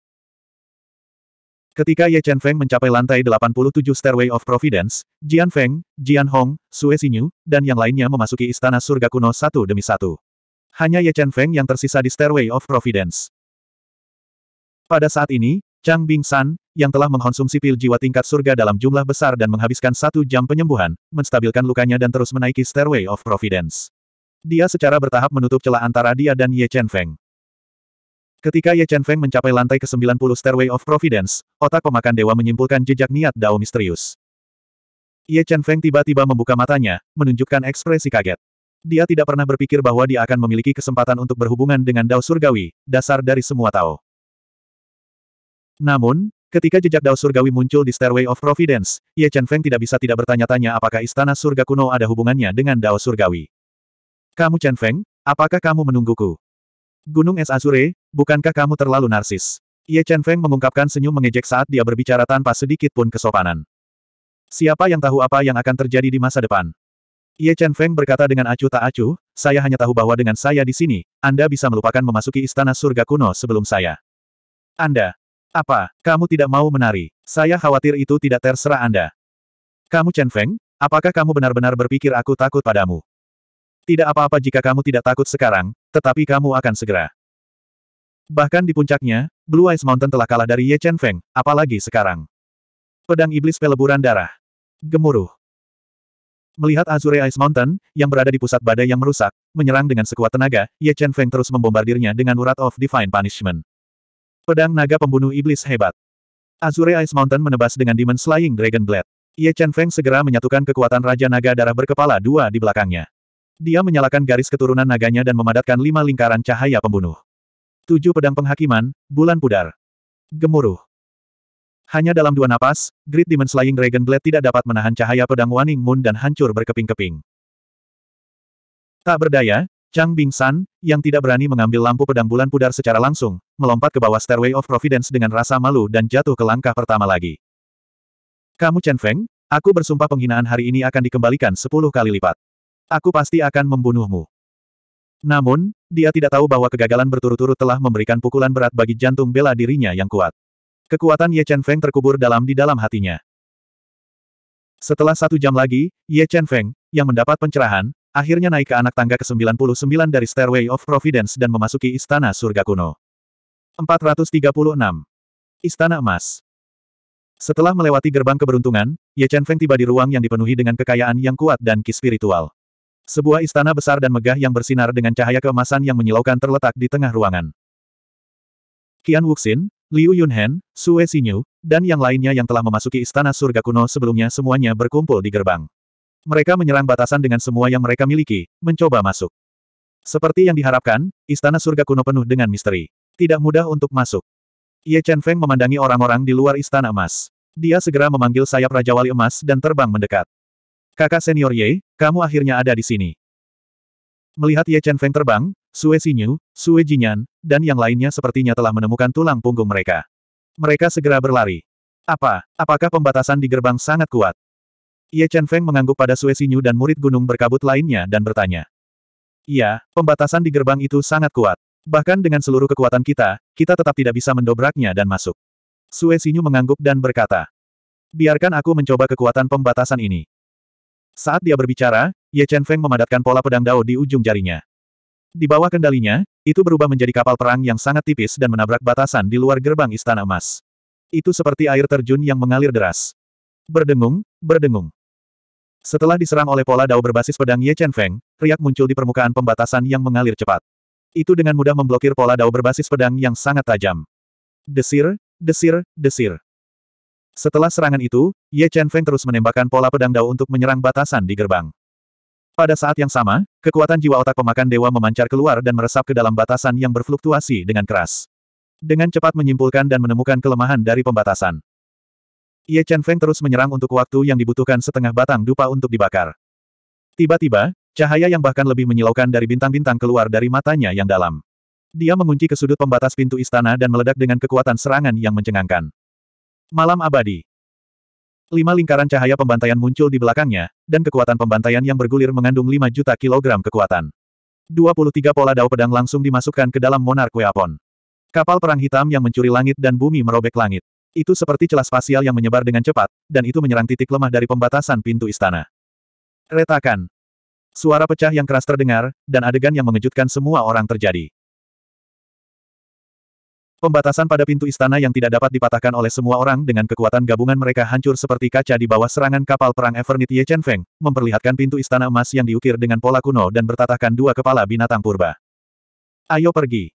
Ketika Ye Chen Feng mencapai lantai 87 Stairway of Providence, Jian Feng, Jian Hong, Sue Xinyu, dan yang lainnya memasuki istana surga kuno satu demi satu. Hanya Ye Chen Feng yang tersisa di Stairway of Providence. Pada saat ini, Chang Bing San, yang telah mengkonsumsi pil jiwa tingkat surga dalam jumlah besar dan menghabiskan satu jam penyembuhan, menstabilkan lukanya dan terus menaiki Stairway of Providence. Dia secara bertahap menutup celah antara dia dan Ye Chen Feng. Ketika Ye Chen Feng mencapai lantai ke-90 Stairway of Providence, otak pemakan dewa menyimpulkan jejak niat Dao misterius. Ye Chen Feng tiba-tiba membuka matanya, menunjukkan ekspresi kaget. Dia tidak pernah berpikir bahwa dia akan memiliki kesempatan untuk berhubungan dengan Dao Surgawi, dasar dari semua Tao. Namun, Ketika jejak Dao Surgawi muncul di Stairway of Providence, Ye Chen Feng tidak bisa tidak bertanya-tanya apakah istana surga kuno ada hubungannya dengan Dao Surgawi. Kamu Chen Feng, apakah kamu menungguku? Gunung Es Azure, bukankah kamu terlalu narsis? Ye Chen Feng mengungkapkan senyum mengejek saat dia berbicara tanpa sedikit pun kesopanan. Siapa yang tahu apa yang akan terjadi di masa depan? Ye Chen Feng berkata dengan acuh tak acuh, saya hanya tahu bahwa dengan saya di sini, Anda bisa melupakan memasuki istana surga kuno sebelum saya. Anda. Apa, kamu tidak mau menari? Saya khawatir itu tidak terserah Anda. Kamu Chen Feng, apakah kamu benar-benar berpikir aku takut padamu? Tidak apa-apa jika kamu tidak takut sekarang, tetapi kamu akan segera. Bahkan di puncaknya, Blue Eyes Mountain telah kalah dari Ye Chen Feng, apalagi sekarang. Pedang iblis peleburan darah. Gemuruh. Melihat Azure Ice Mountain, yang berada di pusat badai yang merusak, menyerang dengan sekuat tenaga, Ye Chen Feng terus membombardirnya dengan urat of divine punishment. Pedang naga pembunuh iblis hebat. Azure Ice Mountain menebas dengan Demon Slaying Dragon Blade. Ye Chen Feng segera menyatukan kekuatan Raja Naga Darah berkepala dua di belakangnya. Dia menyalakan garis keturunan naganya dan memadatkan lima lingkaran cahaya pembunuh. Tujuh pedang penghakiman, bulan pudar. Gemuruh. Hanya dalam dua napas, Great Demon Slaying Dragon Blade tidak dapat menahan cahaya pedang Waning Moon dan hancur berkeping-keping. Tak berdaya, Chang Bing San, yang tidak berani mengambil lampu pedang bulan pudar secara langsung, melompat ke bawah Stairway of Providence dengan rasa malu dan jatuh ke langkah pertama lagi. Kamu Chen Feng, aku bersumpah penghinaan hari ini akan dikembalikan sepuluh kali lipat. Aku pasti akan membunuhmu. Namun, dia tidak tahu bahwa kegagalan berturut-turut telah memberikan pukulan berat bagi jantung bela dirinya yang kuat. Kekuatan Ye Chen Feng terkubur dalam di dalam hatinya. Setelah satu jam lagi, Ye Chen Feng, yang mendapat pencerahan, akhirnya naik ke anak tangga ke-99 dari Stairway of Providence dan memasuki Istana Surga Kuno. 436. Istana Emas Setelah melewati gerbang keberuntungan, Ye Chen Feng tiba di ruang yang dipenuhi dengan kekayaan yang kuat dan ki spiritual. Sebuah istana besar dan megah yang bersinar dengan cahaya keemasan yang menyilaukan terletak di tengah ruangan. Qian Wuxin, Liu Yunhen, Sue Xinyu, dan yang lainnya yang telah memasuki istana surga kuno sebelumnya semuanya berkumpul di gerbang. Mereka menyerang batasan dengan semua yang mereka miliki, mencoba masuk. Seperti yang diharapkan, istana surga kuno penuh dengan misteri. Tidak mudah untuk masuk. Ye Chen Feng memandangi orang-orang di luar istana emas. Dia segera memanggil sayap Raja Wali Emas dan terbang mendekat. Kakak senior Ye, kamu akhirnya ada di sini. Melihat Ye Chen Feng terbang, Sue Xinyu, Sue Jinyan, dan yang lainnya sepertinya telah menemukan tulang punggung mereka. Mereka segera berlari. Apa, apakah pembatasan di gerbang sangat kuat? Ye Chen Feng mengangguk pada Sue Sinyu dan murid gunung berkabut lainnya dan bertanya. Iya, pembatasan di gerbang itu sangat kuat. Bahkan dengan seluruh kekuatan kita, kita tetap tidak bisa mendobraknya dan masuk. Sue Sinyu mengangguk dan berkata, Biarkan aku mencoba kekuatan pembatasan ini. Saat dia berbicara, Ye Chen Feng memadatkan pola pedang Dao di ujung jarinya. Di bawah kendalinya, itu berubah menjadi kapal perang yang sangat tipis dan menabrak batasan di luar gerbang Istana Emas. Itu seperti air terjun yang mengalir deras. Berdengung, berdengung. Setelah diserang oleh pola Dao berbasis pedang Ye Chen Feng, riak muncul di permukaan pembatasan yang mengalir cepat. Itu dengan mudah memblokir pola Dao berbasis pedang yang sangat tajam. Desir, desir, desir. Setelah serangan itu, Ye Chen Feng terus menembakkan pola pedang Dao untuk menyerang batasan di gerbang. Pada saat yang sama, kekuatan jiwa otak pemakan dewa memancar keluar dan meresap ke dalam batasan yang berfluktuasi dengan keras. Dengan cepat menyimpulkan dan menemukan kelemahan dari pembatasan. Ye Chen Feng terus menyerang untuk waktu yang dibutuhkan setengah batang dupa untuk dibakar. Tiba-tiba, cahaya yang bahkan lebih menyilaukan dari bintang-bintang keluar dari matanya yang dalam. Dia mengunci ke sudut pembatas pintu istana dan meledak dengan kekuatan serangan yang mencengangkan. Malam abadi. Lima lingkaran cahaya pembantaian muncul di belakangnya, dan kekuatan pembantaian yang bergulir mengandung 5 juta kilogram kekuatan. 23 pola dao pedang langsung dimasukkan ke dalam Monarch Weapon. Kapal perang hitam yang mencuri langit dan bumi merobek langit. Itu seperti celah spasial yang menyebar dengan cepat, dan itu menyerang titik lemah dari pembatasan pintu istana. Retakan. Suara pecah yang keras terdengar, dan adegan yang mengejutkan semua orang terjadi. Pembatasan pada pintu istana yang tidak dapat dipatahkan oleh semua orang dengan kekuatan gabungan mereka hancur seperti kaca di bawah serangan kapal perang Evernit Ye Chen Feng, memperlihatkan pintu istana emas yang diukir dengan pola kuno dan bertatahkan dua kepala binatang purba. Ayo pergi.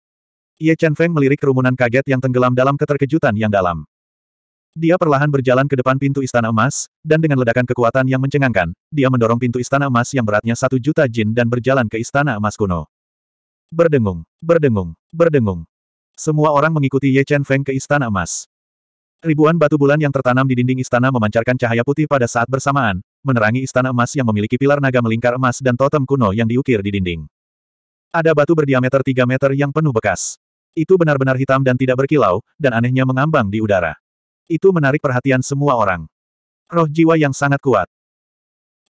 Ye Chen Feng melirik kerumunan kaget yang tenggelam dalam keterkejutan yang dalam. Dia perlahan berjalan ke depan pintu istana emas, dan dengan ledakan kekuatan yang mencengangkan, dia mendorong pintu istana emas yang beratnya satu juta jin dan berjalan ke istana emas kuno. Berdengung, berdengung, berdengung. Semua orang mengikuti Ye Chen Feng ke Istana Emas. Ribuan batu bulan yang tertanam di dinding istana memancarkan cahaya putih pada saat bersamaan, menerangi istana emas yang memiliki pilar naga melingkar emas dan totem kuno yang diukir di dinding. Ada batu berdiameter 3 meter yang penuh bekas. Itu benar-benar hitam dan tidak berkilau, dan anehnya mengambang di udara. Itu menarik perhatian semua orang. Roh jiwa yang sangat kuat.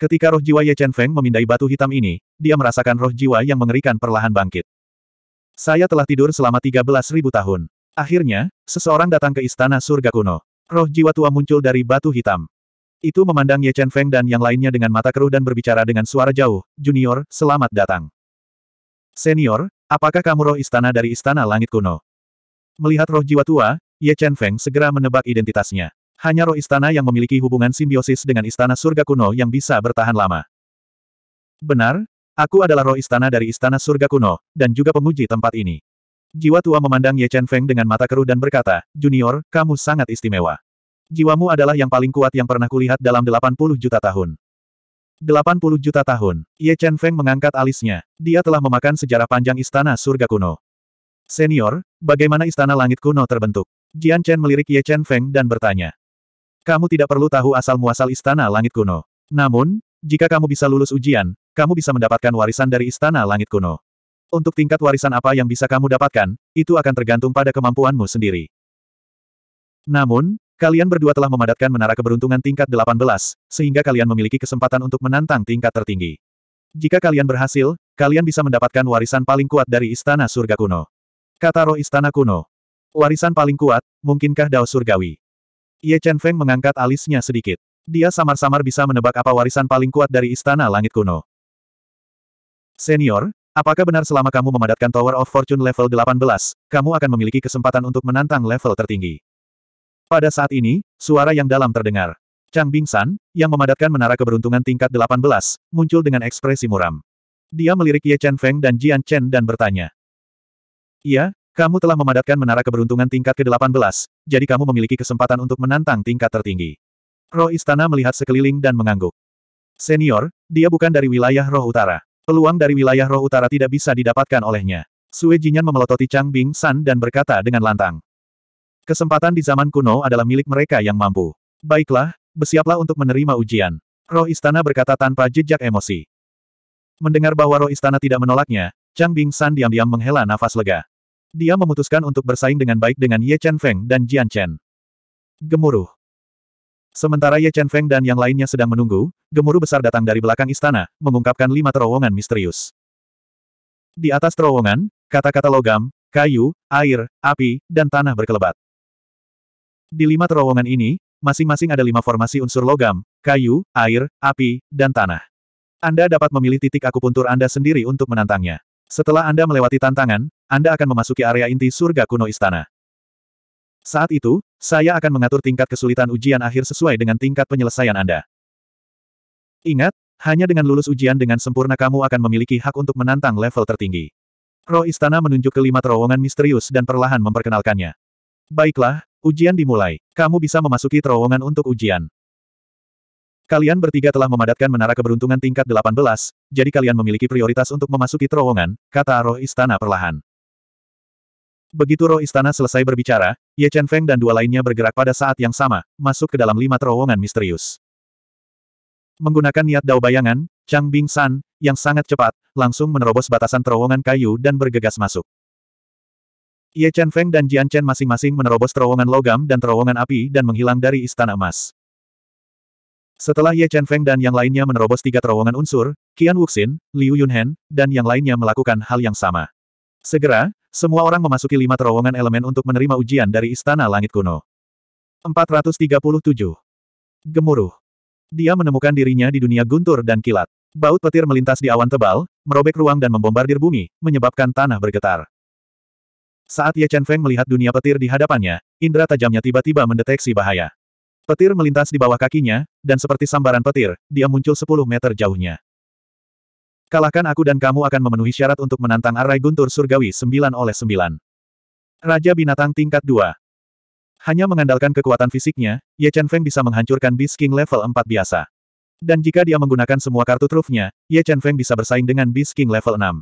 Ketika roh jiwa Ye Chen Feng memindai batu hitam ini, dia merasakan roh jiwa yang mengerikan perlahan bangkit. Saya telah tidur selama 13.000 tahun. Akhirnya, seseorang datang ke istana surga kuno. Roh jiwa tua muncul dari batu hitam. Itu memandang Ye Chen Feng dan yang lainnya dengan mata keruh dan berbicara dengan suara jauh, Junior, selamat datang. Senior, apakah kamu roh istana dari istana langit kuno? Melihat roh jiwa tua, Ye Chen Feng segera menebak identitasnya. Hanya roh istana yang memiliki hubungan simbiosis dengan istana surga kuno yang bisa bertahan lama. Benar, Aku adalah roh istana dari istana surga kuno, dan juga penguji tempat ini. Jiwa tua memandang Ye Chen Feng dengan mata keruh dan berkata, Junior, kamu sangat istimewa. Jiwamu adalah yang paling kuat yang pernah kulihat dalam 80 juta tahun. 80 juta tahun, Ye Chen Feng mengangkat alisnya. Dia telah memakan sejarah panjang istana surga kuno. Senior, bagaimana istana langit kuno terbentuk? Jian Chen melirik Ye Chen Feng dan bertanya. Kamu tidak perlu tahu asal-muasal istana langit kuno. Namun, jika kamu bisa lulus ujian, kamu bisa mendapatkan warisan dari Istana Langit Kuno. Untuk tingkat warisan apa yang bisa kamu dapatkan, itu akan tergantung pada kemampuanmu sendiri. Namun, kalian berdua telah memadatkan menara keberuntungan tingkat 18, sehingga kalian memiliki kesempatan untuk menantang tingkat tertinggi. Jika kalian berhasil, kalian bisa mendapatkan warisan paling kuat dari Istana Surga Kuno. Kata roh Istana Kuno. Warisan paling kuat, mungkinkah Dao Surgawi? Ye Chen Feng mengangkat alisnya sedikit. Dia samar-samar bisa menebak apa warisan paling kuat dari Istana Langit Kuno. Senior, apakah benar selama kamu memadatkan Tower of Fortune level 18, kamu akan memiliki kesempatan untuk menantang level tertinggi? Pada saat ini, suara yang dalam terdengar. Chang Bing Bingsan, yang memadatkan menara keberuntungan tingkat 18, muncul dengan ekspresi muram. Dia melirik Ye Chen Feng dan Jian Chen dan bertanya. Iya, kamu telah memadatkan menara keberuntungan tingkat ke-18, jadi kamu memiliki kesempatan untuk menantang tingkat tertinggi. Roh istana melihat sekeliling dan mengangguk. Senior, dia bukan dari wilayah roh utara. Peluang dari wilayah roh utara tidak bisa didapatkan olehnya. Sue Jinyan memelototi Chang Bing San dan berkata dengan lantang. Kesempatan di zaman kuno adalah milik mereka yang mampu. Baiklah, bersiaplah untuk menerima ujian. Roh istana berkata tanpa jejak emosi. Mendengar bahwa roh istana tidak menolaknya, Chang Bing San diam-diam menghela nafas lega. Dia memutuskan untuk bersaing dengan baik dengan Ye Chen Feng dan Jian Chen. Gemuruh. Sementara Ye Chen Feng dan yang lainnya sedang menunggu, gemuruh besar datang dari belakang istana, mengungkapkan lima terowongan misterius. Di atas terowongan, kata-kata logam, kayu, air, api, dan tanah berkelebat. Di lima terowongan ini, masing-masing ada lima formasi unsur logam, kayu, air, api, dan tanah. Anda dapat memilih titik akupuntur Anda sendiri untuk menantangnya. Setelah Anda melewati tantangan, Anda akan memasuki area inti surga kuno istana. Saat itu, saya akan mengatur tingkat kesulitan ujian akhir sesuai dengan tingkat penyelesaian Anda. Ingat, hanya dengan lulus ujian dengan sempurna kamu akan memiliki hak untuk menantang level tertinggi. Roh istana menunjuk ke lima terowongan misterius dan perlahan memperkenalkannya. Baiklah, ujian dimulai. Kamu bisa memasuki terowongan untuk ujian. Kalian bertiga telah memadatkan menara keberuntungan tingkat 18, jadi kalian memiliki prioritas untuk memasuki terowongan, kata roh istana perlahan. Begitu roh istana selesai berbicara, Ye Chen Feng dan dua lainnya bergerak pada saat yang sama, masuk ke dalam lima terowongan misterius. Menggunakan niat dao bayangan, Chang Bing San, yang sangat cepat, langsung menerobos batasan terowongan kayu dan bergegas masuk. Ye Chen Feng dan Jian Chen masing-masing menerobos terowongan logam dan terowongan api dan menghilang dari istana emas. Setelah Ye Chen Feng dan yang lainnya menerobos tiga terowongan unsur, Qian Wuxin, Liu Yunhen, dan yang lainnya melakukan hal yang sama. Segera, semua orang memasuki lima terowongan elemen untuk menerima ujian dari Istana Langit Kuno. 437. Gemuruh. Dia menemukan dirinya di dunia guntur dan kilat. Baut petir melintas di awan tebal, merobek ruang dan membombardir bumi, menyebabkan tanah bergetar. Saat Ye Chen Feng melihat dunia petir di hadapannya, indera tajamnya tiba-tiba mendeteksi bahaya. Petir melintas di bawah kakinya, dan seperti sambaran petir, dia muncul 10 meter jauhnya. Kalahkan aku dan kamu akan memenuhi syarat untuk menantang arai guntur surgawi 9 oleh 9. Raja Binatang tingkat 2 Hanya mengandalkan kekuatan fisiknya, Ye Chen Feng bisa menghancurkan Beast King level 4 biasa. Dan jika dia menggunakan semua kartu trufnya, Ye Chen Feng bisa bersaing dengan Beast King level 6.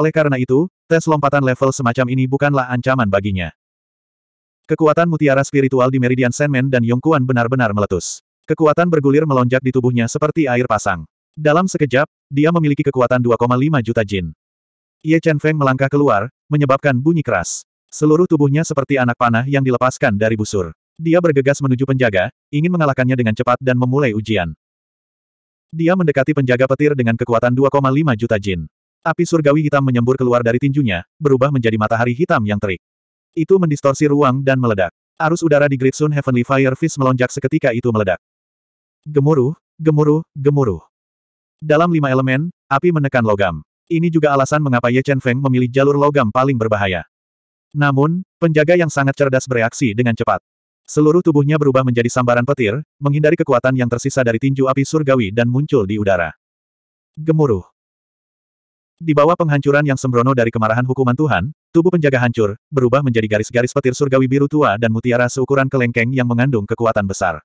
Oleh karena itu, tes lompatan level semacam ini bukanlah ancaman baginya. Kekuatan mutiara spiritual di Meridian Sandman dan Yongkuan benar-benar meletus. Kekuatan bergulir melonjak di tubuhnya seperti air pasang. Dalam sekejap, dia memiliki kekuatan 2,5 juta jin. Ye Chen Feng melangkah keluar, menyebabkan bunyi keras. Seluruh tubuhnya seperti anak panah yang dilepaskan dari busur. Dia bergegas menuju penjaga, ingin mengalahkannya dengan cepat dan memulai ujian. Dia mendekati penjaga petir dengan kekuatan 2,5 juta jin. Api surgawi hitam menyembur keluar dari tinjunya, berubah menjadi matahari hitam yang terik. Itu mendistorsi ruang dan meledak. Arus udara di Great Sun Heavenly Fire Fist melonjak seketika itu meledak. Gemuruh, gemuruh, gemuruh. Dalam lima elemen, api menekan logam. Ini juga alasan mengapa Ye Chen Feng memilih jalur logam paling berbahaya. Namun, penjaga yang sangat cerdas bereaksi dengan cepat. Seluruh tubuhnya berubah menjadi sambaran petir, menghindari kekuatan yang tersisa dari tinju api surgawi dan muncul di udara. Gemuruh. Di bawah penghancuran yang sembrono dari kemarahan hukuman Tuhan, tubuh penjaga hancur, berubah menjadi garis-garis petir surgawi biru tua dan mutiara seukuran kelengkeng yang mengandung kekuatan besar.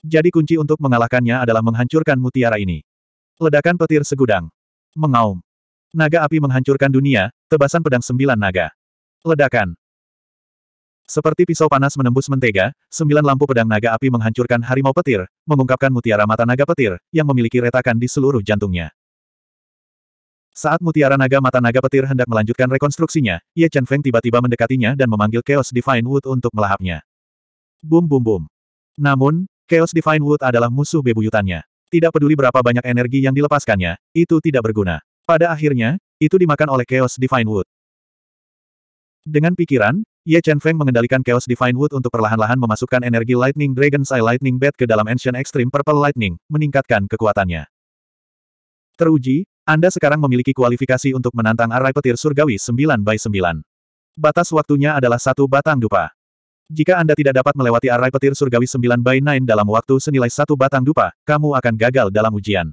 Jadi kunci untuk mengalahkannya adalah menghancurkan mutiara ini. Ledakan petir segudang. Mengaum. Naga api menghancurkan dunia, tebasan pedang sembilan naga. Ledakan. Seperti pisau panas menembus mentega, sembilan lampu pedang naga api menghancurkan harimau petir, mengungkapkan mutiara mata naga petir, yang memiliki retakan di seluruh jantungnya. Saat mutiara naga mata naga petir hendak melanjutkan rekonstruksinya, Ye Chen Feng tiba-tiba mendekatinya dan memanggil Chaos Divine Wood untuk melahapnya. Bum bum bum. Namun, Chaos Divine Wood adalah musuh bebuyutannya. Tidak peduli berapa banyak energi yang dilepaskannya, itu tidak berguna. Pada akhirnya, itu dimakan oleh Chaos Divine Wood. Dengan pikiran, Ye Chen Feng mengendalikan Chaos Divine Wood untuk perlahan-lahan memasukkan energi Lightning Dragon Eye Lightning Bat ke dalam Ancient Extreme Purple Lightning, meningkatkan kekuatannya. Teruji, Anda sekarang memiliki kualifikasi untuk menantang arai petir surgawi 9 x 9. Batas waktunya adalah satu batang dupa. Jika Anda tidak dapat melewati arai petir surgawi 9 by 9 dalam waktu senilai satu batang dupa, kamu akan gagal dalam ujian.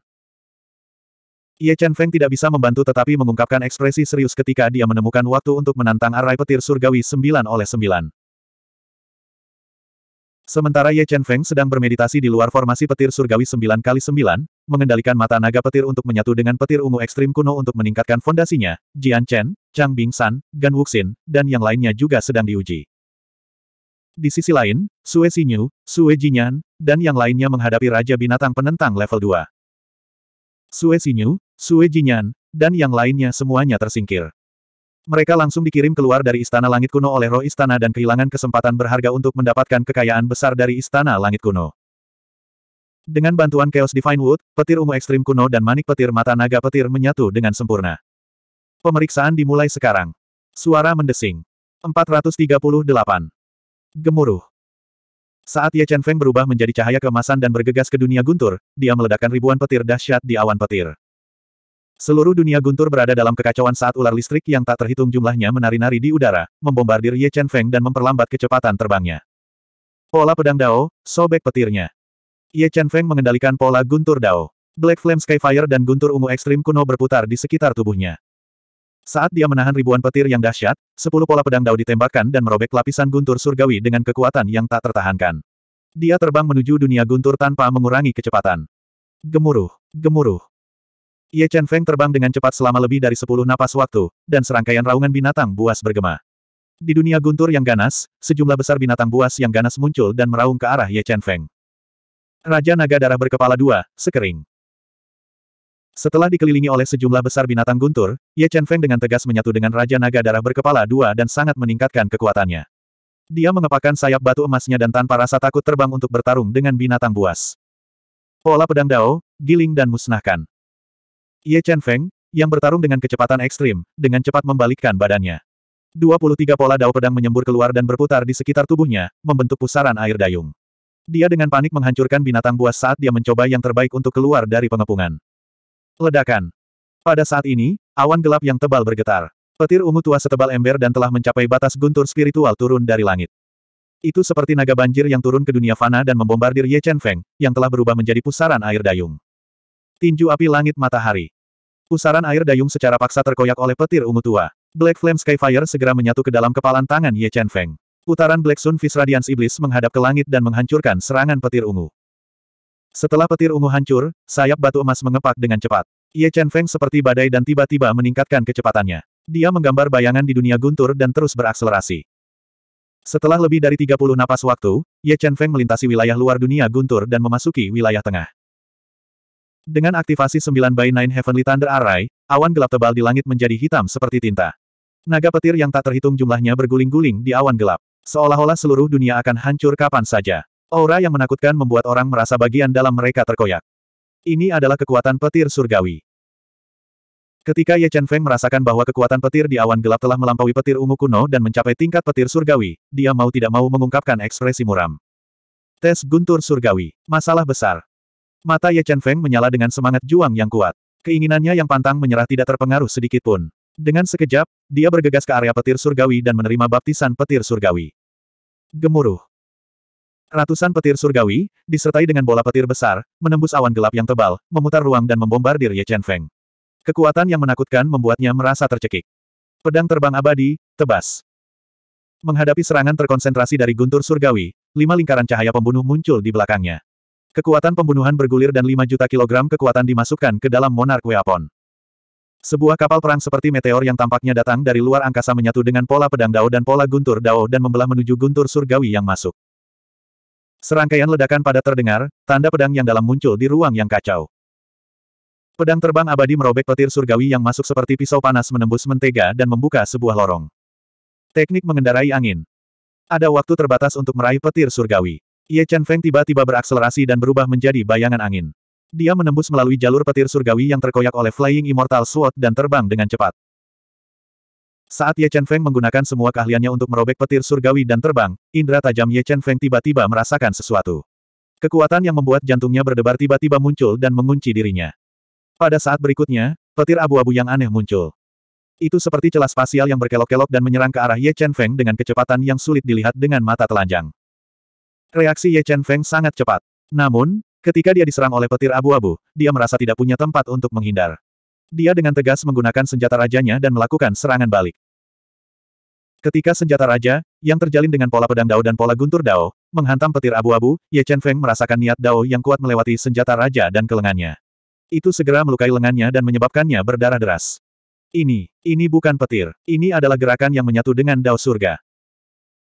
Ye Chen Feng tidak bisa membantu tetapi mengungkapkan ekspresi serius ketika dia menemukan waktu untuk menantang arai petir surgawi 9 oleh 9. Sementara Ye Chen Feng sedang bermeditasi di luar formasi petir surgawi 9 kali 9 mengendalikan mata naga petir untuk menyatu dengan petir ungu ekstrim kuno untuk meningkatkan fondasinya, Jian Chen, Chang Bing San, Gan Wuxin, dan yang lainnya juga sedang diuji. Di sisi lain, Sue Xinyu, Sue Jinyan, dan yang lainnya menghadapi Raja Binatang Penentang level 2. Sue Xinyu, Sue Jinyan, dan yang lainnya semuanya tersingkir. Mereka langsung dikirim keluar dari Istana Langit Kuno oleh roh istana dan kehilangan kesempatan berharga untuk mendapatkan kekayaan besar dari Istana Langit Kuno. Dengan bantuan Chaos Divine Wood, petir ungu ekstrim kuno dan manik petir mata naga petir menyatu dengan sempurna. Pemeriksaan dimulai sekarang. Suara mendesing. 438. Gemuruh. Saat Ye Chen Feng berubah menjadi cahaya kemasan dan bergegas ke dunia guntur, dia meledakkan ribuan petir dahsyat di awan petir. Seluruh dunia guntur berada dalam kekacauan saat ular listrik yang tak terhitung jumlahnya menari-nari di udara, membombardir Ye Chen Feng dan memperlambat kecepatan terbangnya. Pola pedang Dao, sobek petirnya. Ye Chen Feng mengendalikan pola guntur Dao. Black Flame Skyfire dan guntur ungu ekstrim kuno berputar di sekitar tubuhnya. Saat dia menahan ribuan petir yang dahsyat, sepuluh pola pedang dao ditembakkan dan merobek lapisan guntur surgawi dengan kekuatan yang tak tertahankan. Dia terbang menuju dunia guntur tanpa mengurangi kecepatan. Gemuruh, gemuruh. Ye Chen Feng terbang dengan cepat selama lebih dari sepuluh napas waktu, dan serangkaian raungan binatang buas bergema. Di dunia guntur yang ganas, sejumlah besar binatang buas yang ganas muncul dan meraung ke arah Ye Chen Feng. Raja naga darah berkepala dua, sekering. Setelah dikelilingi oleh sejumlah besar binatang guntur, Ye Chen Feng dengan tegas menyatu dengan Raja Naga Darah berkepala dua dan sangat meningkatkan kekuatannya. Dia mengepakkan sayap batu emasnya dan tanpa rasa takut terbang untuk bertarung dengan binatang buas. Pola pedang Dao, giling dan musnahkan. Ye Chen Feng, yang bertarung dengan kecepatan ekstrim, dengan cepat membalikkan badannya. 23 pola Dao pedang menyembur keluar dan berputar di sekitar tubuhnya, membentuk pusaran air dayung. Dia dengan panik menghancurkan binatang buas saat dia mencoba yang terbaik untuk keluar dari pengepungan. Ledakan. Pada saat ini, awan gelap yang tebal bergetar. Petir ungu tua setebal ember dan telah mencapai batas guntur spiritual turun dari langit. Itu seperti naga banjir yang turun ke dunia fana dan membombardir Ye Chen Feng, yang telah berubah menjadi pusaran air dayung. Tinju api langit matahari. Pusaran air dayung secara paksa terkoyak oleh petir ungu tua. Black Flame Skyfire segera menyatu ke dalam kepalan tangan Ye Chen Feng. Putaran Black Sun Fish Radiance Iblis menghadap ke langit dan menghancurkan serangan petir ungu. Setelah petir ungu hancur, sayap batu emas mengepak dengan cepat. Ye Chen Feng seperti badai dan tiba-tiba meningkatkan kecepatannya. Dia menggambar bayangan di dunia guntur dan terus berakselerasi. Setelah lebih dari 30 napas waktu, Ye Chen Feng melintasi wilayah luar dunia guntur dan memasuki wilayah tengah. Dengan aktivasi 9 by 9 Heavenly Thunder Array, awan gelap tebal di langit menjadi hitam seperti tinta. Naga petir yang tak terhitung jumlahnya berguling-guling di awan gelap. Seolah-olah seluruh dunia akan hancur kapan saja. Aura yang menakutkan membuat orang merasa bagian dalam mereka terkoyak. Ini adalah kekuatan petir surgawi. Ketika Ye Chen Feng merasakan bahwa kekuatan petir di awan gelap telah melampaui petir ungu kuno dan mencapai tingkat petir surgawi, dia mau tidak mau mengungkapkan ekspresi muram. Tes guntur surgawi. Masalah besar. Mata Ye Chen Feng menyala dengan semangat juang yang kuat. Keinginannya yang pantang menyerah tidak terpengaruh sedikit pun. Dengan sekejap, dia bergegas ke area petir surgawi dan menerima baptisan petir surgawi. Gemuruh. Ratusan petir surgawi, disertai dengan bola petir besar, menembus awan gelap yang tebal, memutar ruang dan membombardir Ye Chen Feng. Kekuatan yang menakutkan membuatnya merasa tercekik. Pedang terbang abadi, tebas. Menghadapi serangan terkonsentrasi dari guntur surgawi, lima lingkaran cahaya pembunuh muncul di belakangnya. Kekuatan pembunuhan bergulir dan 5 juta kilogram kekuatan dimasukkan ke dalam monark weapon. Sebuah kapal perang seperti meteor yang tampaknya datang dari luar angkasa menyatu dengan pola pedang Dao dan pola guntur Dao dan membelah menuju guntur surgawi yang masuk. Serangkaian ledakan pada terdengar, tanda pedang yang dalam muncul di ruang yang kacau. Pedang terbang abadi merobek petir surgawi yang masuk seperti pisau panas menembus mentega dan membuka sebuah lorong. Teknik mengendarai angin. Ada waktu terbatas untuk meraih petir surgawi. Ye Chen Feng tiba-tiba berakselerasi dan berubah menjadi bayangan angin. Dia menembus melalui jalur petir surgawi yang terkoyak oleh Flying Immortal Sword dan terbang dengan cepat. Saat Ye Chen Feng menggunakan semua keahliannya untuk merobek petir surgawi dan terbang, indera tajam Ye Chen Feng tiba-tiba merasakan sesuatu. Kekuatan yang membuat jantungnya berdebar tiba-tiba muncul dan mengunci dirinya. Pada saat berikutnya, petir abu-abu yang aneh muncul. Itu seperti celah spasial yang berkelok-kelok dan menyerang ke arah Ye Chen Feng dengan kecepatan yang sulit dilihat dengan mata telanjang. Reaksi Ye Chen Feng sangat cepat. Namun, ketika dia diserang oleh petir abu-abu, dia merasa tidak punya tempat untuk menghindar. Dia dengan tegas menggunakan senjata rajanya dan melakukan serangan balik. Ketika senjata raja, yang terjalin dengan pola pedang Dao dan pola guntur Dao, menghantam petir abu-abu, Ye Chen Feng merasakan niat Dao yang kuat melewati senjata raja dan kelengannya. Itu segera melukai lengannya dan menyebabkannya berdarah deras. Ini, ini bukan petir, ini adalah gerakan yang menyatu dengan Dao surga.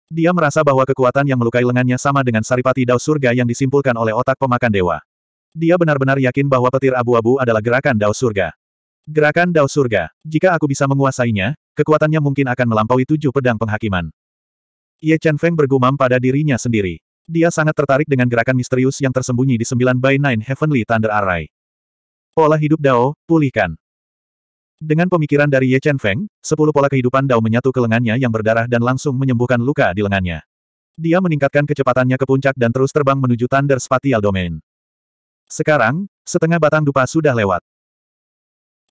Dia merasa bahwa kekuatan yang melukai lengannya sama dengan saripati Dao surga yang disimpulkan oleh otak pemakan dewa. Dia benar-benar yakin bahwa petir abu-abu adalah gerakan Dao surga. Gerakan Dao Surga. Jika aku bisa menguasainya, kekuatannya mungkin akan melampaui tujuh pedang penghakiman. Ye Chen Feng bergumam pada dirinya sendiri. Dia sangat tertarik dengan gerakan misterius yang tersembunyi di sembilan by nine Heavenly Thunder Array. Pola hidup Dao, pulihkan. Dengan pemikiran dari Ye Chen Feng, sepuluh pola kehidupan Dao menyatu ke lengannya yang berdarah dan langsung menyembuhkan luka di lengannya. Dia meningkatkan kecepatannya ke puncak dan terus terbang menuju Thunder Spatial Domain. Sekarang, setengah batang dupa sudah lewat.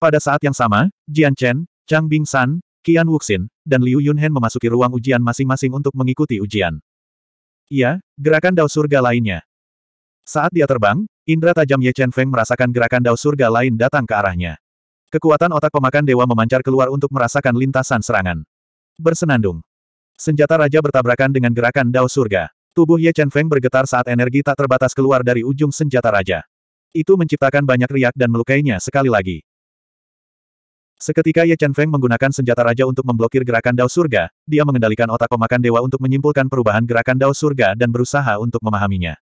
Pada saat yang sama, Jian Chen, Chang Bing San, Qian Wuxin, dan Liu Yunhen memasuki ruang ujian masing-masing untuk mengikuti ujian. Iya, gerakan dao surga lainnya. Saat dia terbang, indra tajam Ye Chen Feng merasakan gerakan dao surga lain datang ke arahnya. Kekuatan otak pemakan dewa memancar keluar untuk merasakan lintasan serangan. Bersenandung. Senjata raja bertabrakan dengan gerakan dao surga. Tubuh Ye Chen Feng bergetar saat energi tak terbatas keluar dari ujung senjata raja. Itu menciptakan banyak riak dan melukainya sekali lagi. Seketika Ye Chen Feng menggunakan senjata raja untuk memblokir gerakan Dao Surga, dia mengendalikan otak pemakan dewa untuk menyimpulkan perubahan gerakan Dao Surga dan berusaha untuk memahaminya.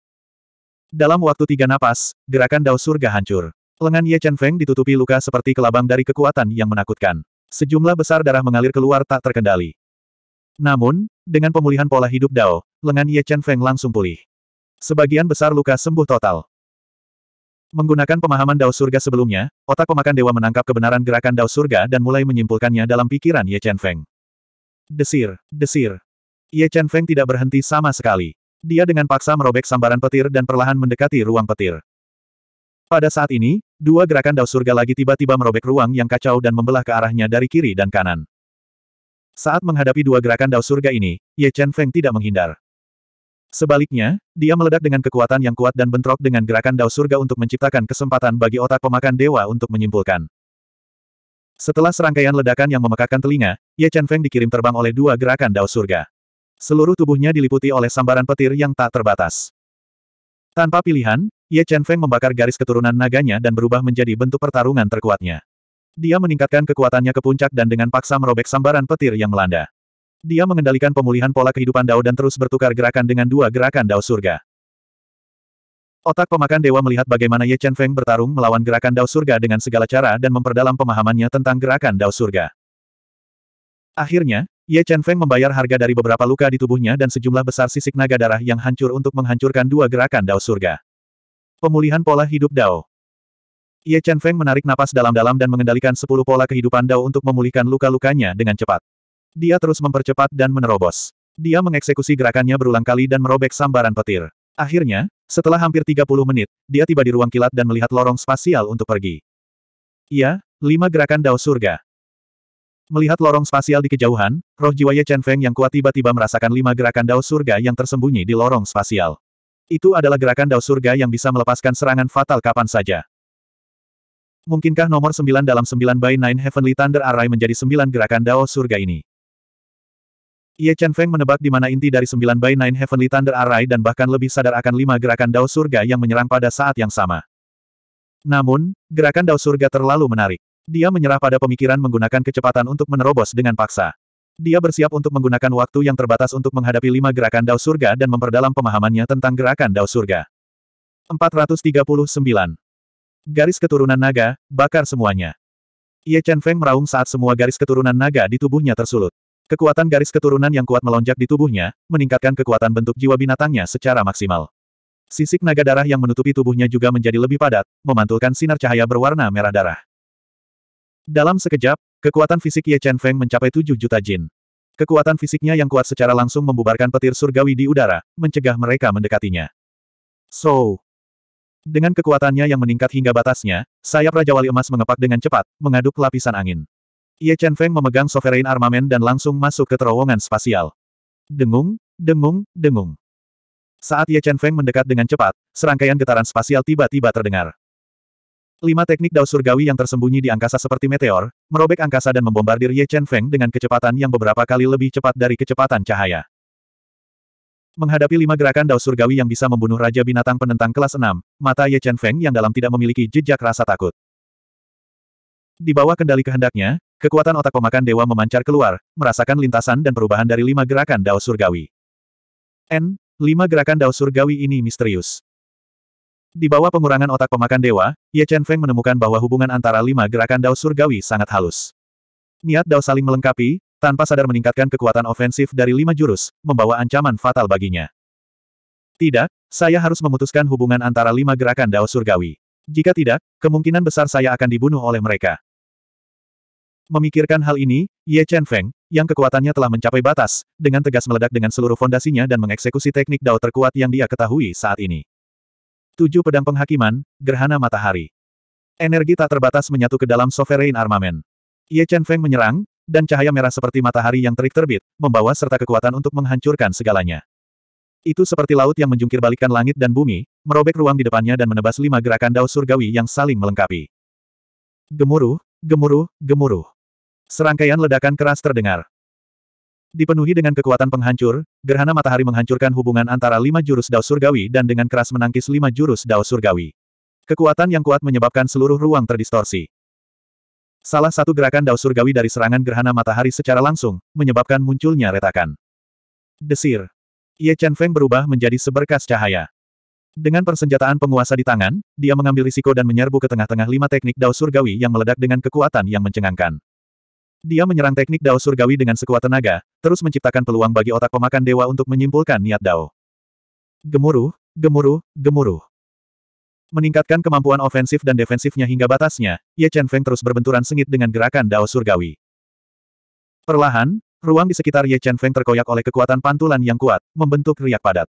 Dalam waktu tiga napas, gerakan Dao Surga hancur. Lengan Ye Chen Feng ditutupi luka seperti kelabang dari kekuatan yang menakutkan. Sejumlah besar darah mengalir keluar tak terkendali. Namun, dengan pemulihan pola hidup Dao, lengan Ye Chen Feng langsung pulih. Sebagian besar luka sembuh total. Menggunakan pemahaman Dao Surga sebelumnya, otak pemakan dewa menangkap kebenaran gerakan Dao Surga dan mulai menyimpulkannya dalam pikiran Ye Chen Feng. Desir, desir. Ye Chen Feng tidak berhenti sama sekali. Dia dengan paksa merobek sambaran petir dan perlahan mendekati ruang petir. Pada saat ini, dua gerakan Dao Surga lagi tiba-tiba merobek ruang yang kacau dan membelah ke arahnya dari kiri dan kanan. Saat menghadapi dua gerakan Dao Surga ini, Ye Chen Feng tidak menghindar. Sebaliknya, dia meledak dengan kekuatan yang kuat dan bentrok dengan gerakan dao surga untuk menciptakan kesempatan bagi otak pemakan dewa untuk menyimpulkan. Setelah serangkaian ledakan yang memekakan telinga, Ye Chen Feng dikirim terbang oleh dua gerakan dao surga. Seluruh tubuhnya diliputi oleh sambaran petir yang tak terbatas. Tanpa pilihan, Ye Chen Feng membakar garis keturunan naganya dan berubah menjadi bentuk pertarungan terkuatnya. Dia meningkatkan kekuatannya ke puncak dan dengan paksa merobek sambaran petir yang melanda. Dia mengendalikan pemulihan pola kehidupan Dao dan terus bertukar gerakan dengan dua gerakan Dao surga. Otak pemakan dewa melihat bagaimana Ye Chen Feng bertarung melawan gerakan Dao surga dengan segala cara dan memperdalam pemahamannya tentang gerakan Dao surga. Akhirnya, Ye Chen Feng membayar harga dari beberapa luka di tubuhnya dan sejumlah besar sisik naga darah yang hancur untuk menghancurkan dua gerakan Dao surga. Pemulihan pola hidup Dao Ye Chen Feng menarik napas dalam-dalam dan mengendalikan sepuluh pola kehidupan Dao untuk memulihkan luka-lukanya dengan cepat. Dia terus mempercepat dan menerobos. Dia mengeksekusi gerakannya berulang kali dan merobek sambaran petir. Akhirnya, setelah hampir 30 menit, dia tiba di ruang kilat dan melihat lorong spasial untuk pergi. Iya, lima gerakan dao surga. Melihat lorong spasial di kejauhan, roh jiwa Ye Chen Feng yang kuat tiba-tiba merasakan lima gerakan dao surga yang tersembunyi di lorong spasial. Itu adalah gerakan dao surga yang bisa melepaskan serangan fatal kapan saja. Mungkinkah nomor sembilan dalam sembilan by nine Heavenly Thunder Array menjadi sembilan gerakan dao surga ini? Ye Chen Feng menebak di mana inti dari sembilan by Nine Heavenly Thunder Array dan bahkan lebih sadar akan lima gerakan Dao Surga yang menyerang pada saat yang sama. Namun, gerakan Dao Surga terlalu menarik. Dia menyerah pada pemikiran menggunakan kecepatan untuk menerobos dengan paksa. Dia bersiap untuk menggunakan waktu yang terbatas untuk menghadapi lima gerakan Dao Surga dan memperdalam pemahamannya tentang gerakan Dao Surga. 439. Garis keturunan naga, bakar semuanya. Ye Chen Feng meraung saat semua garis keturunan naga di tubuhnya tersulut. Kekuatan garis keturunan yang kuat melonjak di tubuhnya, meningkatkan kekuatan bentuk jiwa binatangnya secara maksimal. Sisik naga darah yang menutupi tubuhnya juga menjadi lebih padat, memantulkan sinar cahaya berwarna merah darah. Dalam sekejap, kekuatan fisik Ye Chen Feng mencapai 7 juta jin. Kekuatan fisiknya yang kuat secara langsung membubarkan petir surgawi di udara, mencegah mereka mendekatinya. So, dengan kekuatannya yang meningkat hingga batasnya, sayap Raja Wali Emas mengepak dengan cepat, mengaduk lapisan angin. Ye Chen Feng memegang sovereign Armament dan langsung masuk ke terowongan spasial. Dengung, dengung, dengung. Saat Ye Chen Feng mendekat dengan cepat, serangkaian getaran spasial tiba-tiba terdengar. Lima teknik dao surgawi yang tersembunyi di angkasa seperti meteor, merobek angkasa dan membombardir Ye Chen Feng dengan kecepatan yang beberapa kali lebih cepat dari kecepatan cahaya. Menghadapi lima gerakan dao surgawi yang bisa membunuh Raja Binatang Penentang kelas 6, mata Ye Chen Feng yang dalam tidak memiliki jejak rasa takut. Di bawah kendali kehendaknya, kekuatan otak pemakan dewa memancar keluar, merasakan lintasan dan perubahan dari lima gerakan Dao Surgawi. N. Lima gerakan Dao Surgawi ini misterius. Di bawah pengurangan otak pemakan dewa, Ye Chen Feng menemukan bahwa hubungan antara lima gerakan Dao Surgawi sangat halus. Niat Dao saling melengkapi, tanpa sadar meningkatkan kekuatan ofensif dari lima jurus, membawa ancaman fatal baginya. Tidak, saya harus memutuskan hubungan antara lima gerakan Dao Surgawi. Jika tidak, kemungkinan besar saya akan dibunuh oleh mereka. Memikirkan hal ini, Ye Chen Feng, yang kekuatannya telah mencapai batas, dengan tegas meledak dengan seluruh fondasinya dan mengeksekusi teknik dao terkuat yang dia ketahui saat ini. Tujuh pedang penghakiman, gerhana matahari. Energi tak terbatas menyatu ke dalam sovereign Armament. Ye Chen Feng menyerang, dan cahaya merah seperti matahari yang terik terbit, membawa serta kekuatan untuk menghancurkan segalanya. Itu seperti laut yang menjungkir balikan langit dan bumi, merobek ruang di depannya dan menebas lima gerakan dao surgawi yang saling melengkapi. Gemuruh, gemuruh, gemuruh. Serangkaian ledakan keras terdengar. Dipenuhi dengan kekuatan penghancur, gerhana matahari menghancurkan hubungan antara lima jurus Dao Surgawi dan dengan keras menangkis lima jurus Dao Surgawi. Kekuatan yang kuat menyebabkan seluruh ruang terdistorsi. Salah satu gerakan Dao Surgawi dari serangan gerhana matahari secara langsung, menyebabkan munculnya retakan. Desir. Ye Chen Feng berubah menjadi seberkas cahaya. Dengan persenjataan penguasa di tangan, dia mengambil risiko dan menyerbu ke tengah-tengah lima teknik Dao Surgawi yang meledak dengan kekuatan yang mencengangkan. Dia menyerang teknik Dao surgawi dengan sekuat tenaga, terus menciptakan peluang bagi otak pemakan dewa untuk menyimpulkan niat Dao. Gemuruh, gemuruh, gemuruh. Meningkatkan kemampuan ofensif dan defensifnya hingga batasnya, Ye Chen Feng terus berbenturan sengit dengan gerakan Dao surgawi. Perlahan, ruang di sekitar Ye Chen Feng terkoyak oleh kekuatan pantulan yang kuat, membentuk riak padat.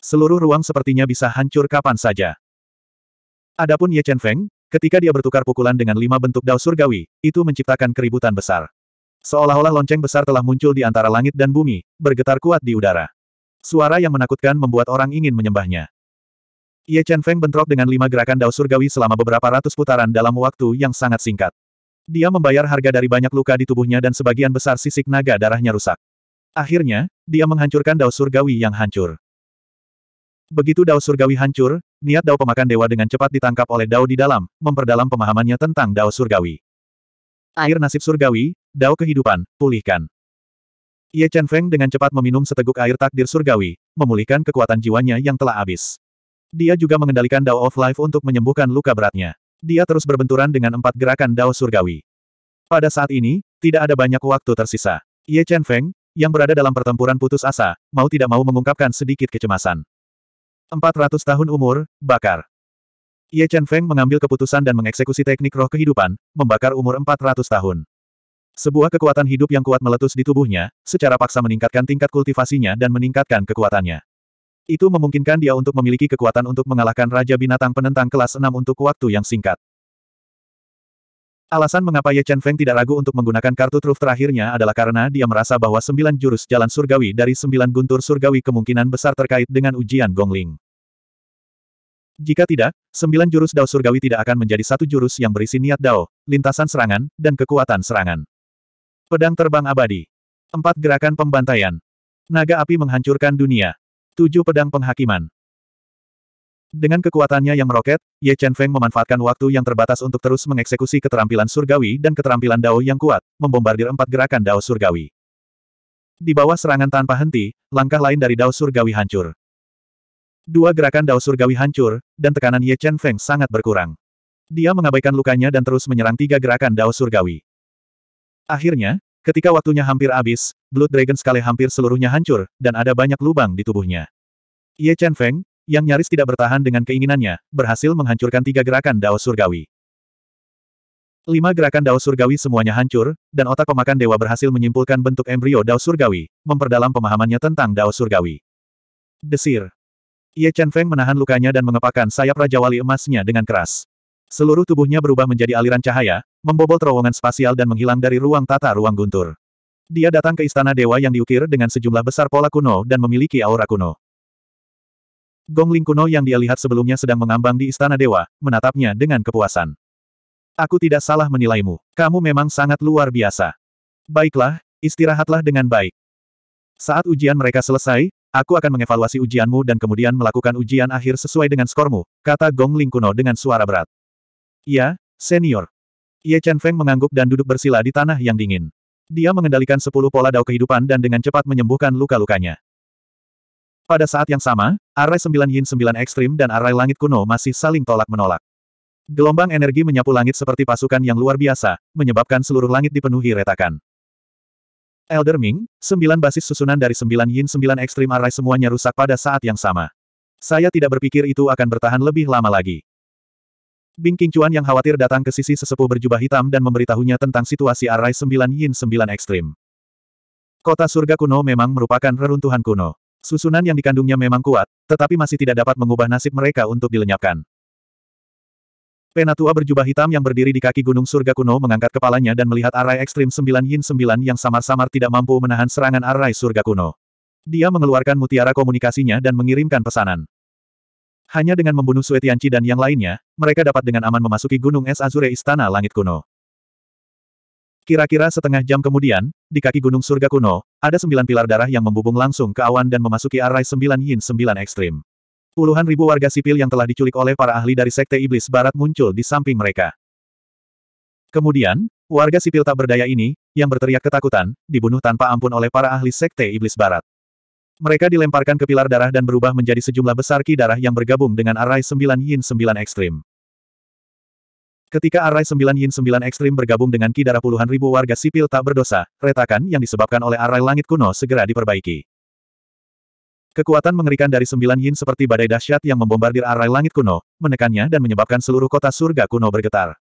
Seluruh ruang sepertinya bisa hancur kapan saja. Adapun Ye Chen Feng, Ketika dia bertukar pukulan dengan lima bentuk dao surgawi, itu menciptakan keributan besar. Seolah-olah lonceng besar telah muncul di antara langit dan bumi, bergetar kuat di udara. Suara yang menakutkan membuat orang ingin menyembahnya. Ye Chen Feng bentrok dengan lima gerakan dao surgawi selama beberapa ratus putaran dalam waktu yang sangat singkat. Dia membayar harga dari banyak luka di tubuhnya dan sebagian besar sisik naga darahnya rusak. Akhirnya, dia menghancurkan dao surgawi yang hancur. Begitu dao surgawi hancur, Niat Dao pemakan dewa dengan cepat ditangkap oleh Dao di dalam, memperdalam pemahamannya tentang Dao surgawi. Air nasib surgawi, Dao kehidupan, pulihkan. Ye Chen Feng dengan cepat meminum seteguk air takdir surgawi, memulihkan kekuatan jiwanya yang telah habis. Dia juga mengendalikan Dao of Life untuk menyembuhkan luka beratnya. Dia terus berbenturan dengan empat gerakan Dao surgawi. Pada saat ini, tidak ada banyak waktu tersisa. Ye Chen Feng, yang berada dalam pertempuran putus asa, mau tidak mau mengungkapkan sedikit kecemasan. 400 tahun umur, bakar. Ye Chen Feng mengambil keputusan dan mengeksekusi teknik roh kehidupan, membakar umur 400 tahun. Sebuah kekuatan hidup yang kuat meletus di tubuhnya, secara paksa meningkatkan tingkat kultivasinya dan meningkatkan kekuatannya. Itu memungkinkan dia untuk memiliki kekuatan untuk mengalahkan Raja Binatang penentang kelas 6 untuk waktu yang singkat. Alasan mengapa Ye Chen Feng tidak ragu untuk menggunakan kartu truf terakhirnya adalah karena dia merasa bahwa sembilan jurus jalan surgawi dari sembilan guntur surgawi kemungkinan besar terkait dengan ujian Gongling. Jika tidak, sembilan jurus dao surgawi tidak akan menjadi satu jurus yang berisi niat dao, lintasan serangan, dan kekuatan serangan. Pedang terbang abadi. Empat gerakan pembantaian. Naga api menghancurkan dunia. Tujuh pedang penghakiman. Dengan kekuatannya yang meroket, Ye Chen Feng memanfaatkan waktu yang terbatas untuk terus mengeksekusi keterampilan surgawi dan keterampilan Dao yang kuat, membombardir empat gerakan Dao surgawi. Di bawah serangan tanpa henti, langkah lain dari Dao surgawi hancur. Dua gerakan Dao surgawi hancur, dan tekanan Ye Chen Feng sangat berkurang. Dia mengabaikan lukanya dan terus menyerang tiga gerakan Dao surgawi. Akhirnya, ketika waktunya hampir habis, Blood Dragon sekali hampir seluruhnya hancur, dan ada banyak lubang di tubuhnya. Ye Chen Feng, yang nyaris tidak bertahan dengan keinginannya, berhasil menghancurkan tiga gerakan Dao Surgawi. Lima gerakan Dao Surgawi semuanya hancur, dan otak pemakan dewa berhasil menyimpulkan bentuk embrio Dao Surgawi, memperdalam pemahamannya tentang Dao Surgawi. Desir. Ye Chen Feng menahan lukanya dan mengepakkan sayap Raja Wali emasnya dengan keras. Seluruh tubuhnya berubah menjadi aliran cahaya, membobol terowongan spasial dan menghilang dari ruang tata ruang guntur. Dia datang ke istana dewa yang diukir dengan sejumlah besar pola kuno dan memiliki aura kuno. Gongling kuno yang dia lihat sebelumnya sedang mengambang di istana dewa, menatapnya dengan kepuasan. Aku tidak salah menilaimu. Kamu memang sangat luar biasa. Baiklah, istirahatlah dengan baik. Saat ujian mereka selesai, aku akan mengevaluasi ujianmu dan kemudian melakukan ujian akhir sesuai dengan skormu, kata Gongling kuno dengan suara berat. Ya, senior. Ye Chen Feng mengangguk dan duduk bersila di tanah yang dingin. Dia mengendalikan sepuluh pola dao kehidupan dan dengan cepat menyembuhkan luka-lukanya. Pada saat yang sama, arai 9 Yin 9 Ekstrim dan arai langit kuno masih saling tolak-menolak. Gelombang energi menyapu langit seperti pasukan yang luar biasa, menyebabkan seluruh langit dipenuhi retakan. Elder Ming, sembilan basis susunan dari sembilan yin sembilan ekstrim arai semuanya rusak pada saat yang sama. Saya tidak berpikir itu akan bertahan lebih lama lagi. Bing Qingchuan yang khawatir datang ke sisi sesepuh berjubah hitam dan memberitahunya tentang situasi arai sembilan yin sembilan ekstrim. Kota surga kuno memang merupakan reruntuhan kuno. Susunan yang dikandungnya memang kuat, tetapi masih tidak dapat mengubah nasib mereka untuk dilenyapkan. Penatua berjubah hitam yang berdiri di kaki gunung surga kuno mengangkat kepalanya dan melihat arai ekstrim 9 yin 9 yang samar-samar tidak mampu menahan serangan arai surga kuno. Dia mengeluarkan mutiara komunikasinya dan mengirimkan pesanan. Hanya dengan membunuh Sue Tianci dan yang lainnya, mereka dapat dengan aman memasuki gunung es Azure Istana Langit Kuno. Kira-kira setengah jam kemudian, di kaki gunung surga kuno, ada sembilan pilar darah yang membubung langsung ke awan dan memasuki arai sembilan yin sembilan ekstrim. Puluhan ribu warga sipil yang telah diculik oleh para ahli dari Sekte Iblis Barat muncul di samping mereka. Kemudian, warga sipil tak berdaya ini, yang berteriak ketakutan, dibunuh tanpa ampun oleh para ahli Sekte Iblis Barat. Mereka dilemparkan ke pilar darah dan berubah menjadi sejumlah besar ki darah yang bergabung dengan arai sembilan yin sembilan ekstrim. Ketika Arai sembilan Yin sembilan Ekstrim bergabung dengan Kidara puluhan ribu warga sipil tak berdosa, retakan yang disebabkan oleh Arai Langit Kuno segera diperbaiki. Kekuatan mengerikan dari sembilan Yin seperti badai dahsyat yang membombardir Arai Langit Kuno, menekannya dan menyebabkan seluruh kota surga kuno bergetar.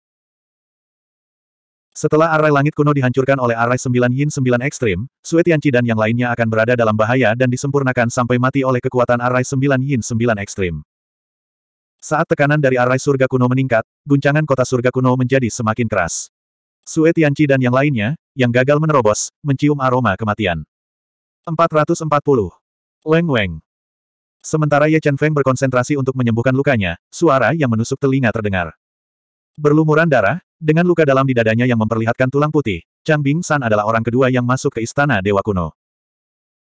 Setelah Arai Langit Kuno dihancurkan oleh Arai sembilan Yin sembilan Ekstrim, Sue Tianci dan yang lainnya akan berada dalam bahaya dan disempurnakan sampai mati oleh kekuatan Arai sembilan Yin sembilan Ekstrim. Saat tekanan dari arai surga kuno meningkat, guncangan kota surga kuno menjadi semakin keras. Sue Tianqi dan yang lainnya, yang gagal menerobos, mencium aroma kematian. 440. Leng Weng. Sementara Ye Chen Feng berkonsentrasi untuk menyembuhkan lukanya, suara yang menusuk telinga terdengar. Berlumuran darah, dengan luka dalam di dadanya yang memperlihatkan tulang putih, Chang Bing San adalah orang kedua yang masuk ke istana Dewa Kuno.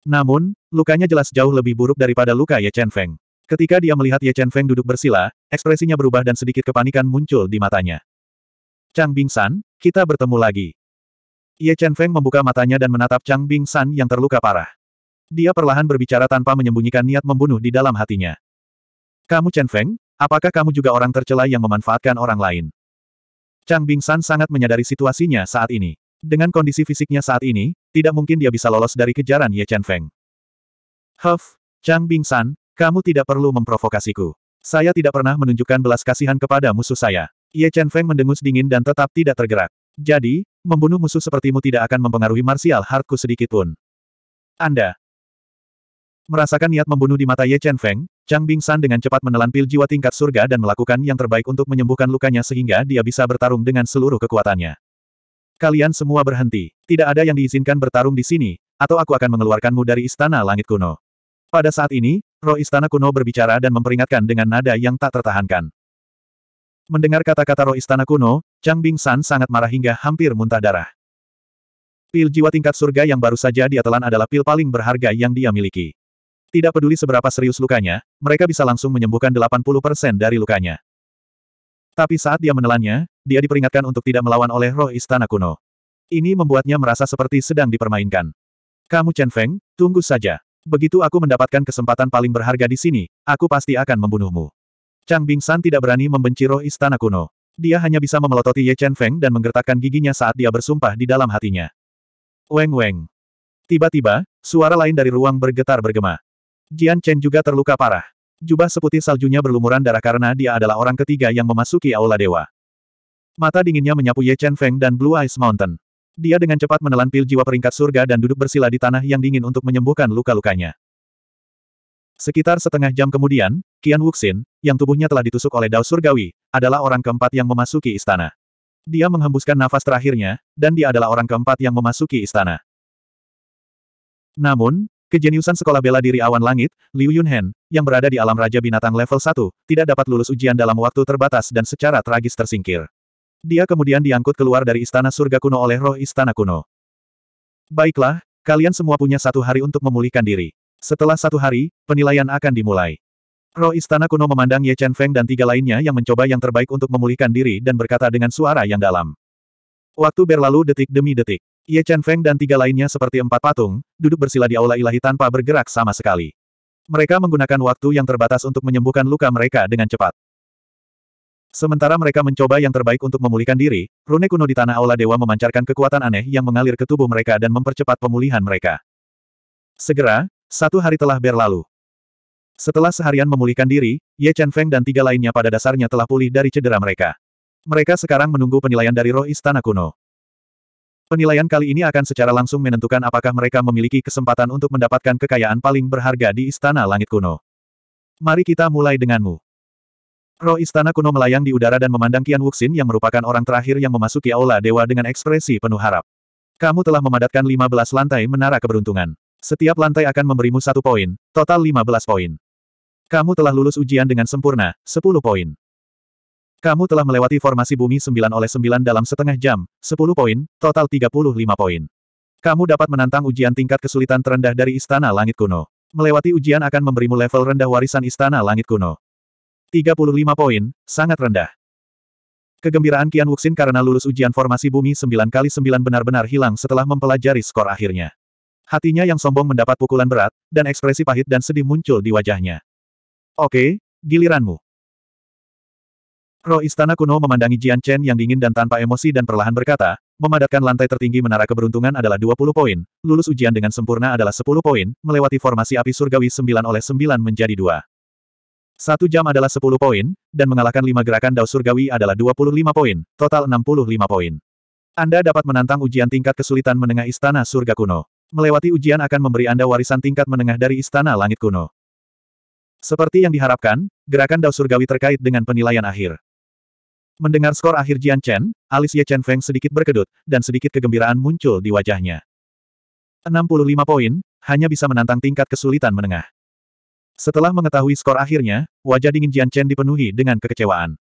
Namun, lukanya jelas jauh lebih buruk daripada luka Ye Chen Feng. Ketika dia melihat Ye Chen Feng duduk bersila, ekspresinya berubah dan sedikit kepanikan muncul di matanya. Chang Bing San, kita bertemu lagi. Ye Chen Feng membuka matanya dan menatap Chang Bing San yang terluka parah. Dia perlahan berbicara tanpa menyembunyikan niat membunuh di dalam hatinya. Kamu Chen Feng, apakah kamu juga orang tercela yang memanfaatkan orang lain? Chang Bing San sangat menyadari situasinya saat ini. Dengan kondisi fisiknya saat ini, tidak mungkin dia bisa lolos dari kejaran Ye Chen Feng. Huff, Chang Bing San, kamu tidak perlu memprovokasiku. Saya tidak pernah menunjukkan belas kasihan kepada musuh saya. Ye Chen Feng mendengus dingin dan tetap tidak tergerak. Jadi, membunuh musuh sepertimu tidak akan mempengaruhi martial sedikit sedikitpun. Anda merasakan niat membunuh di mata Ye Chen Feng, Chang Bing San dengan cepat menelan pil jiwa tingkat surga dan melakukan yang terbaik untuk menyembuhkan lukanya sehingga dia bisa bertarung dengan seluruh kekuatannya. Kalian semua berhenti. Tidak ada yang diizinkan bertarung di sini, atau aku akan mengeluarkanmu dari istana langit kuno. Pada saat ini, Roh istana kuno berbicara dan memperingatkan dengan nada yang tak tertahankan. Mendengar kata-kata roh istana kuno, Chang Bing San sangat marah hingga hampir muntah darah. Pil jiwa tingkat surga yang baru saja dia telan adalah pil paling berharga yang dia miliki. Tidak peduli seberapa serius lukanya, mereka bisa langsung menyembuhkan 80% dari lukanya. Tapi saat dia menelannya, dia diperingatkan untuk tidak melawan oleh roh istana kuno. Ini membuatnya merasa seperti sedang dipermainkan. Kamu Chen Feng, tunggu saja. Begitu aku mendapatkan kesempatan paling berharga di sini, aku pasti akan membunuhmu. Chang Bingsan tidak berani membenci roh istana kuno. Dia hanya bisa memelototi Ye Chen Feng dan menggertakkan giginya saat dia bersumpah di dalam hatinya. Weng Weng. Tiba-tiba, suara lain dari ruang bergetar bergema. Jian Chen juga terluka parah. Jubah seputih saljunya berlumuran darah karena dia adalah orang ketiga yang memasuki Aula Dewa. Mata dinginnya menyapu Ye Chen Feng dan Blue Eyes Mountain. Dia dengan cepat menelan pil jiwa peringkat surga dan duduk bersila di tanah yang dingin untuk menyembuhkan luka-lukanya. Sekitar setengah jam kemudian, Qian Wuxin, yang tubuhnya telah ditusuk oleh dao surgawi, adalah orang keempat yang memasuki istana. Dia menghembuskan nafas terakhirnya, dan dia adalah orang keempat yang memasuki istana. Namun, kejeniusan sekolah bela diri awan langit, Liu Yunhen, yang berada di alam raja binatang level 1, tidak dapat lulus ujian dalam waktu terbatas dan secara tragis tersingkir. Dia kemudian diangkut keluar dari istana surga kuno oleh roh istana kuno. Baiklah, kalian semua punya satu hari untuk memulihkan diri. Setelah satu hari, penilaian akan dimulai. Roh istana kuno memandang Ye Chen Feng dan tiga lainnya yang mencoba yang terbaik untuk memulihkan diri dan berkata dengan suara yang dalam. Waktu berlalu detik demi detik. Ye Chen Feng dan tiga lainnya seperti empat patung, duduk bersila di aula ilahi tanpa bergerak sama sekali. Mereka menggunakan waktu yang terbatas untuk menyembuhkan luka mereka dengan cepat. Sementara mereka mencoba yang terbaik untuk memulihkan diri, rune kuno di Tanah Aula Dewa memancarkan kekuatan aneh yang mengalir ke tubuh mereka dan mempercepat pemulihan mereka. Segera, satu hari telah berlalu. Setelah seharian memulihkan diri, Ye Chen Feng dan tiga lainnya pada dasarnya telah pulih dari cedera mereka. Mereka sekarang menunggu penilaian dari roh istana kuno. Penilaian kali ini akan secara langsung menentukan apakah mereka memiliki kesempatan untuk mendapatkan kekayaan paling berharga di Istana Langit Kuno. Mari kita mulai denganmu. Roh istana kuno melayang di udara dan memandang Qian Wuxin yang merupakan orang terakhir yang memasuki aula dewa dengan ekspresi penuh harap. Kamu telah memadatkan 15 lantai menara keberuntungan. Setiap lantai akan memberimu satu poin, total 15 poin. Kamu telah lulus ujian dengan sempurna, 10 poin. Kamu telah melewati formasi bumi 9 oleh 9 dalam setengah jam, 10 poin, total 35 poin. Kamu dapat menantang ujian tingkat kesulitan terendah dari Istana Langit Kuno. Melewati ujian akan memberimu level rendah warisan Istana Langit Kuno. 35 poin, sangat rendah. Kegembiraan Kian Wuxin karena lulus ujian formasi bumi 9 kali 9 benar-benar hilang setelah mempelajari skor akhirnya. Hatinya yang sombong mendapat pukulan berat, dan ekspresi pahit dan sedih muncul di wajahnya. Oke, giliranmu. Roh istana kuno memandangi Jian Chen yang dingin dan tanpa emosi dan perlahan berkata, memadatkan lantai tertinggi menara keberuntungan adalah 20 poin, lulus ujian dengan sempurna adalah 10 poin, melewati formasi api surgawi 9 oleh 9 menjadi 2. Satu jam adalah 10 poin, dan mengalahkan lima gerakan Dao Surgawi adalah 25 poin, total 65 poin. Anda dapat menantang ujian tingkat kesulitan menengah Istana Surga Kuno. Melewati ujian akan memberi Anda warisan tingkat menengah dari Istana Langit Kuno. Seperti yang diharapkan, gerakan Dao Surgawi terkait dengan penilaian akhir. Mendengar skor akhir Jian Chen, alis Ye Chen Feng sedikit berkedut, dan sedikit kegembiraan muncul di wajahnya. 65 poin, hanya bisa menantang tingkat kesulitan menengah. Setelah mengetahui skor akhirnya, wajah dingin Jian Chen dipenuhi dengan kekecewaan.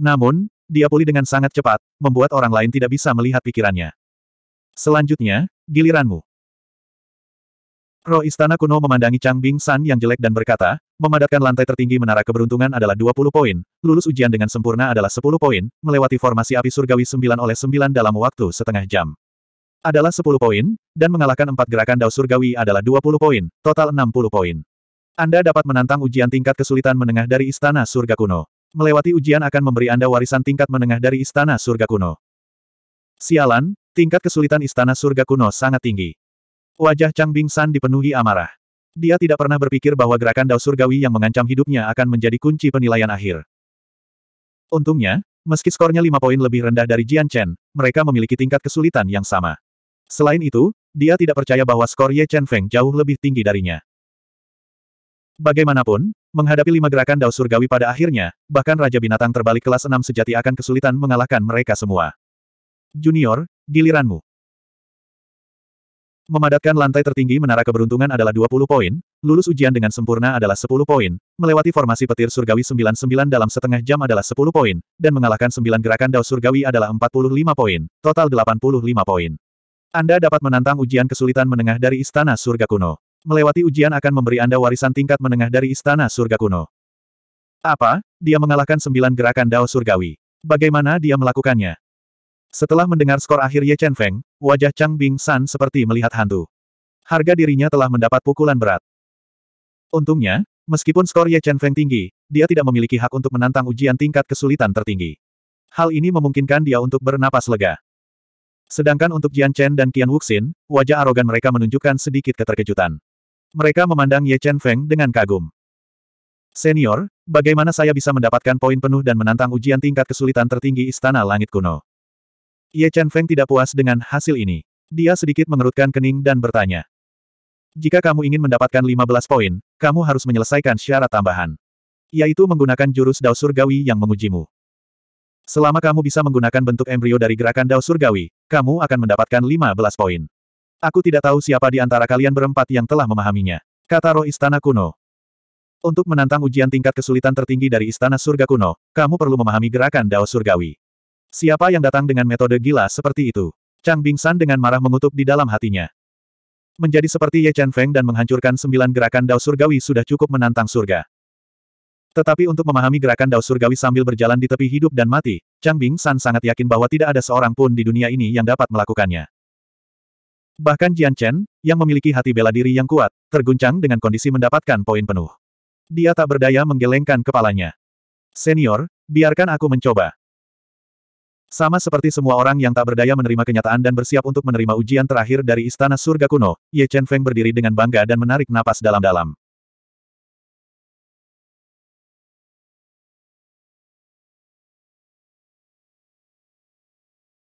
Namun, dia pulih dengan sangat cepat, membuat orang lain tidak bisa melihat pikirannya. Selanjutnya, giliranmu. Roh Istana Kuno memandangi Chang Bing San yang jelek dan berkata, memadatkan lantai tertinggi menara keberuntungan adalah 20 poin, lulus ujian dengan sempurna adalah 10 poin, melewati formasi api surgawi 9 oleh 9 dalam waktu setengah jam. Adalah 10 poin, dan mengalahkan empat gerakan dao surgawi adalah 20 poin, total 60 poin. Anda dapat menantang ujian tingkat kesulitan menengah dari Istana Surga Kuno. Melewati ujian akan memberi Anda warisan tingkat menengah dari Istana Surga Kuno. Sialan, tingkat kesulitan Istana Surga Kuno sangat tinggi. Wajah Chang Bing San dipenuhi amarah. Dia tidak pernah berpikir bahwa gerakan Dao Surgawi yang mengancam hidupnya akan menjadi kunci penilaian akhir. Untungnya, meski skornya 5 poin lebih rendah dari Jian Chen, mereka memiliki tingkat kesulitan yang sama. Selain itu, dia tidak percaya bahwa skor Ye Chen Feng jauh lebih tinggi darinya. Bagaimanapun, menghadapi lima gerakan dao surgawi pada akhirnya, bahkan Raja Binatang terbalik kelas 6 sejati akan kesulitan mengalahkan mereka semua. Junior, giliranmu. Memadatkan lantai tertinggi menara keberuntungan adalah 20 poin, lulus ujian dengan sempurna adalah 10 poin, melewati formasi petir surgawi 99 dalam setengah jam adalah 10 poin, dan mengalahkan 9 gerakan dao surgawi adalah 45 poin, total 85 poin. Anda dapat menantang ujian kesulitan menengah dari Istana Surga Kuno. Melewati ujian akan memberi Anda warisan tingkat menengah dari Istana Surga Kuno. Apa? Dia mengalahkan sembilan gerakan Dao Surgawi. Bagaimana dia melakukannya? Setelah mendengar skor akhir Ye Chen Feng, wajah Chang Bing San seperti melihat hantu. Harga dirinya telah mendapat pukulan berat. Untungnya, meskipun skor Ye Chen Feng tinggi, dia tidak memiliki hak untuk menantang ujian tingkat kesulitan tertinggi. Hal ini memungkinkan dia untuk bernapas lega. Sedangkan untuk Jian Chen dan Qian Wuxin, wajah arogan mereka menunjukkan sedikit keterkejutan. Mereka memandang Ye Chen Feng dengan kagum. Senior, bagaimana saya bisa mendapatkan poin penuh dan menantang ujian tingkat kesulitan tertinggi Istana Langit Kuno? Ye Chen Feng tidak puas dengan hasil ini. Dia sedikit mengerutkan kening dan bertanya. Jika kamu ingin mendapatkan 15 poin, kamu harus menyelesaikan syarat tambahan. Yaitu menggunakan jurus Dao Surgawi yang mengujimu. Selama kamu bisa menggunakan bentuk embrio dari gerakan Dao Surgawi, kamu akan mendapatkan 15 poin. Aku tidak tahu siapa di antara kalian berempat yang telah memahaminya. Kata roh istana kuno. Untuk menantang ujian tingkat kesulitan tertinggi dari istana surga kuno, kamu perlu memahami gerakan dao surgawi. Siapa yang datang dengan metode gila seperti itu? Chang Bing San dengan marah mengutuk di dalam hatinya. Menjadi seperti Ye Chen Feng dan menghancurkan sembilan gerakan dao surgawi sudah cukup menantang surga. Tetapi untuk memahami gerakan dao surgawi sambil berjalan di tepi hidup dan mati, Chang Bing San sangat yakin bahwa tidak ada seorang pun di dunia ini yang dapat melakukannya. Bahkan Jian Chen, yang memiliki hati bela diri yang kuat, terguncang dengan kondisi mendapatkan poin penuh. Dia tak berdaya menggelengkan kepalanya. Senior, biarkan aku mencoba. Sama seperti semua orang yang tak berdaya menerima kenyataan dan bersiap untuk menerima ujian terakhir dari Istana Surga Kuno, Ye Chen Feng berdiri dengan bangga dan menarik napas dalam-dalam.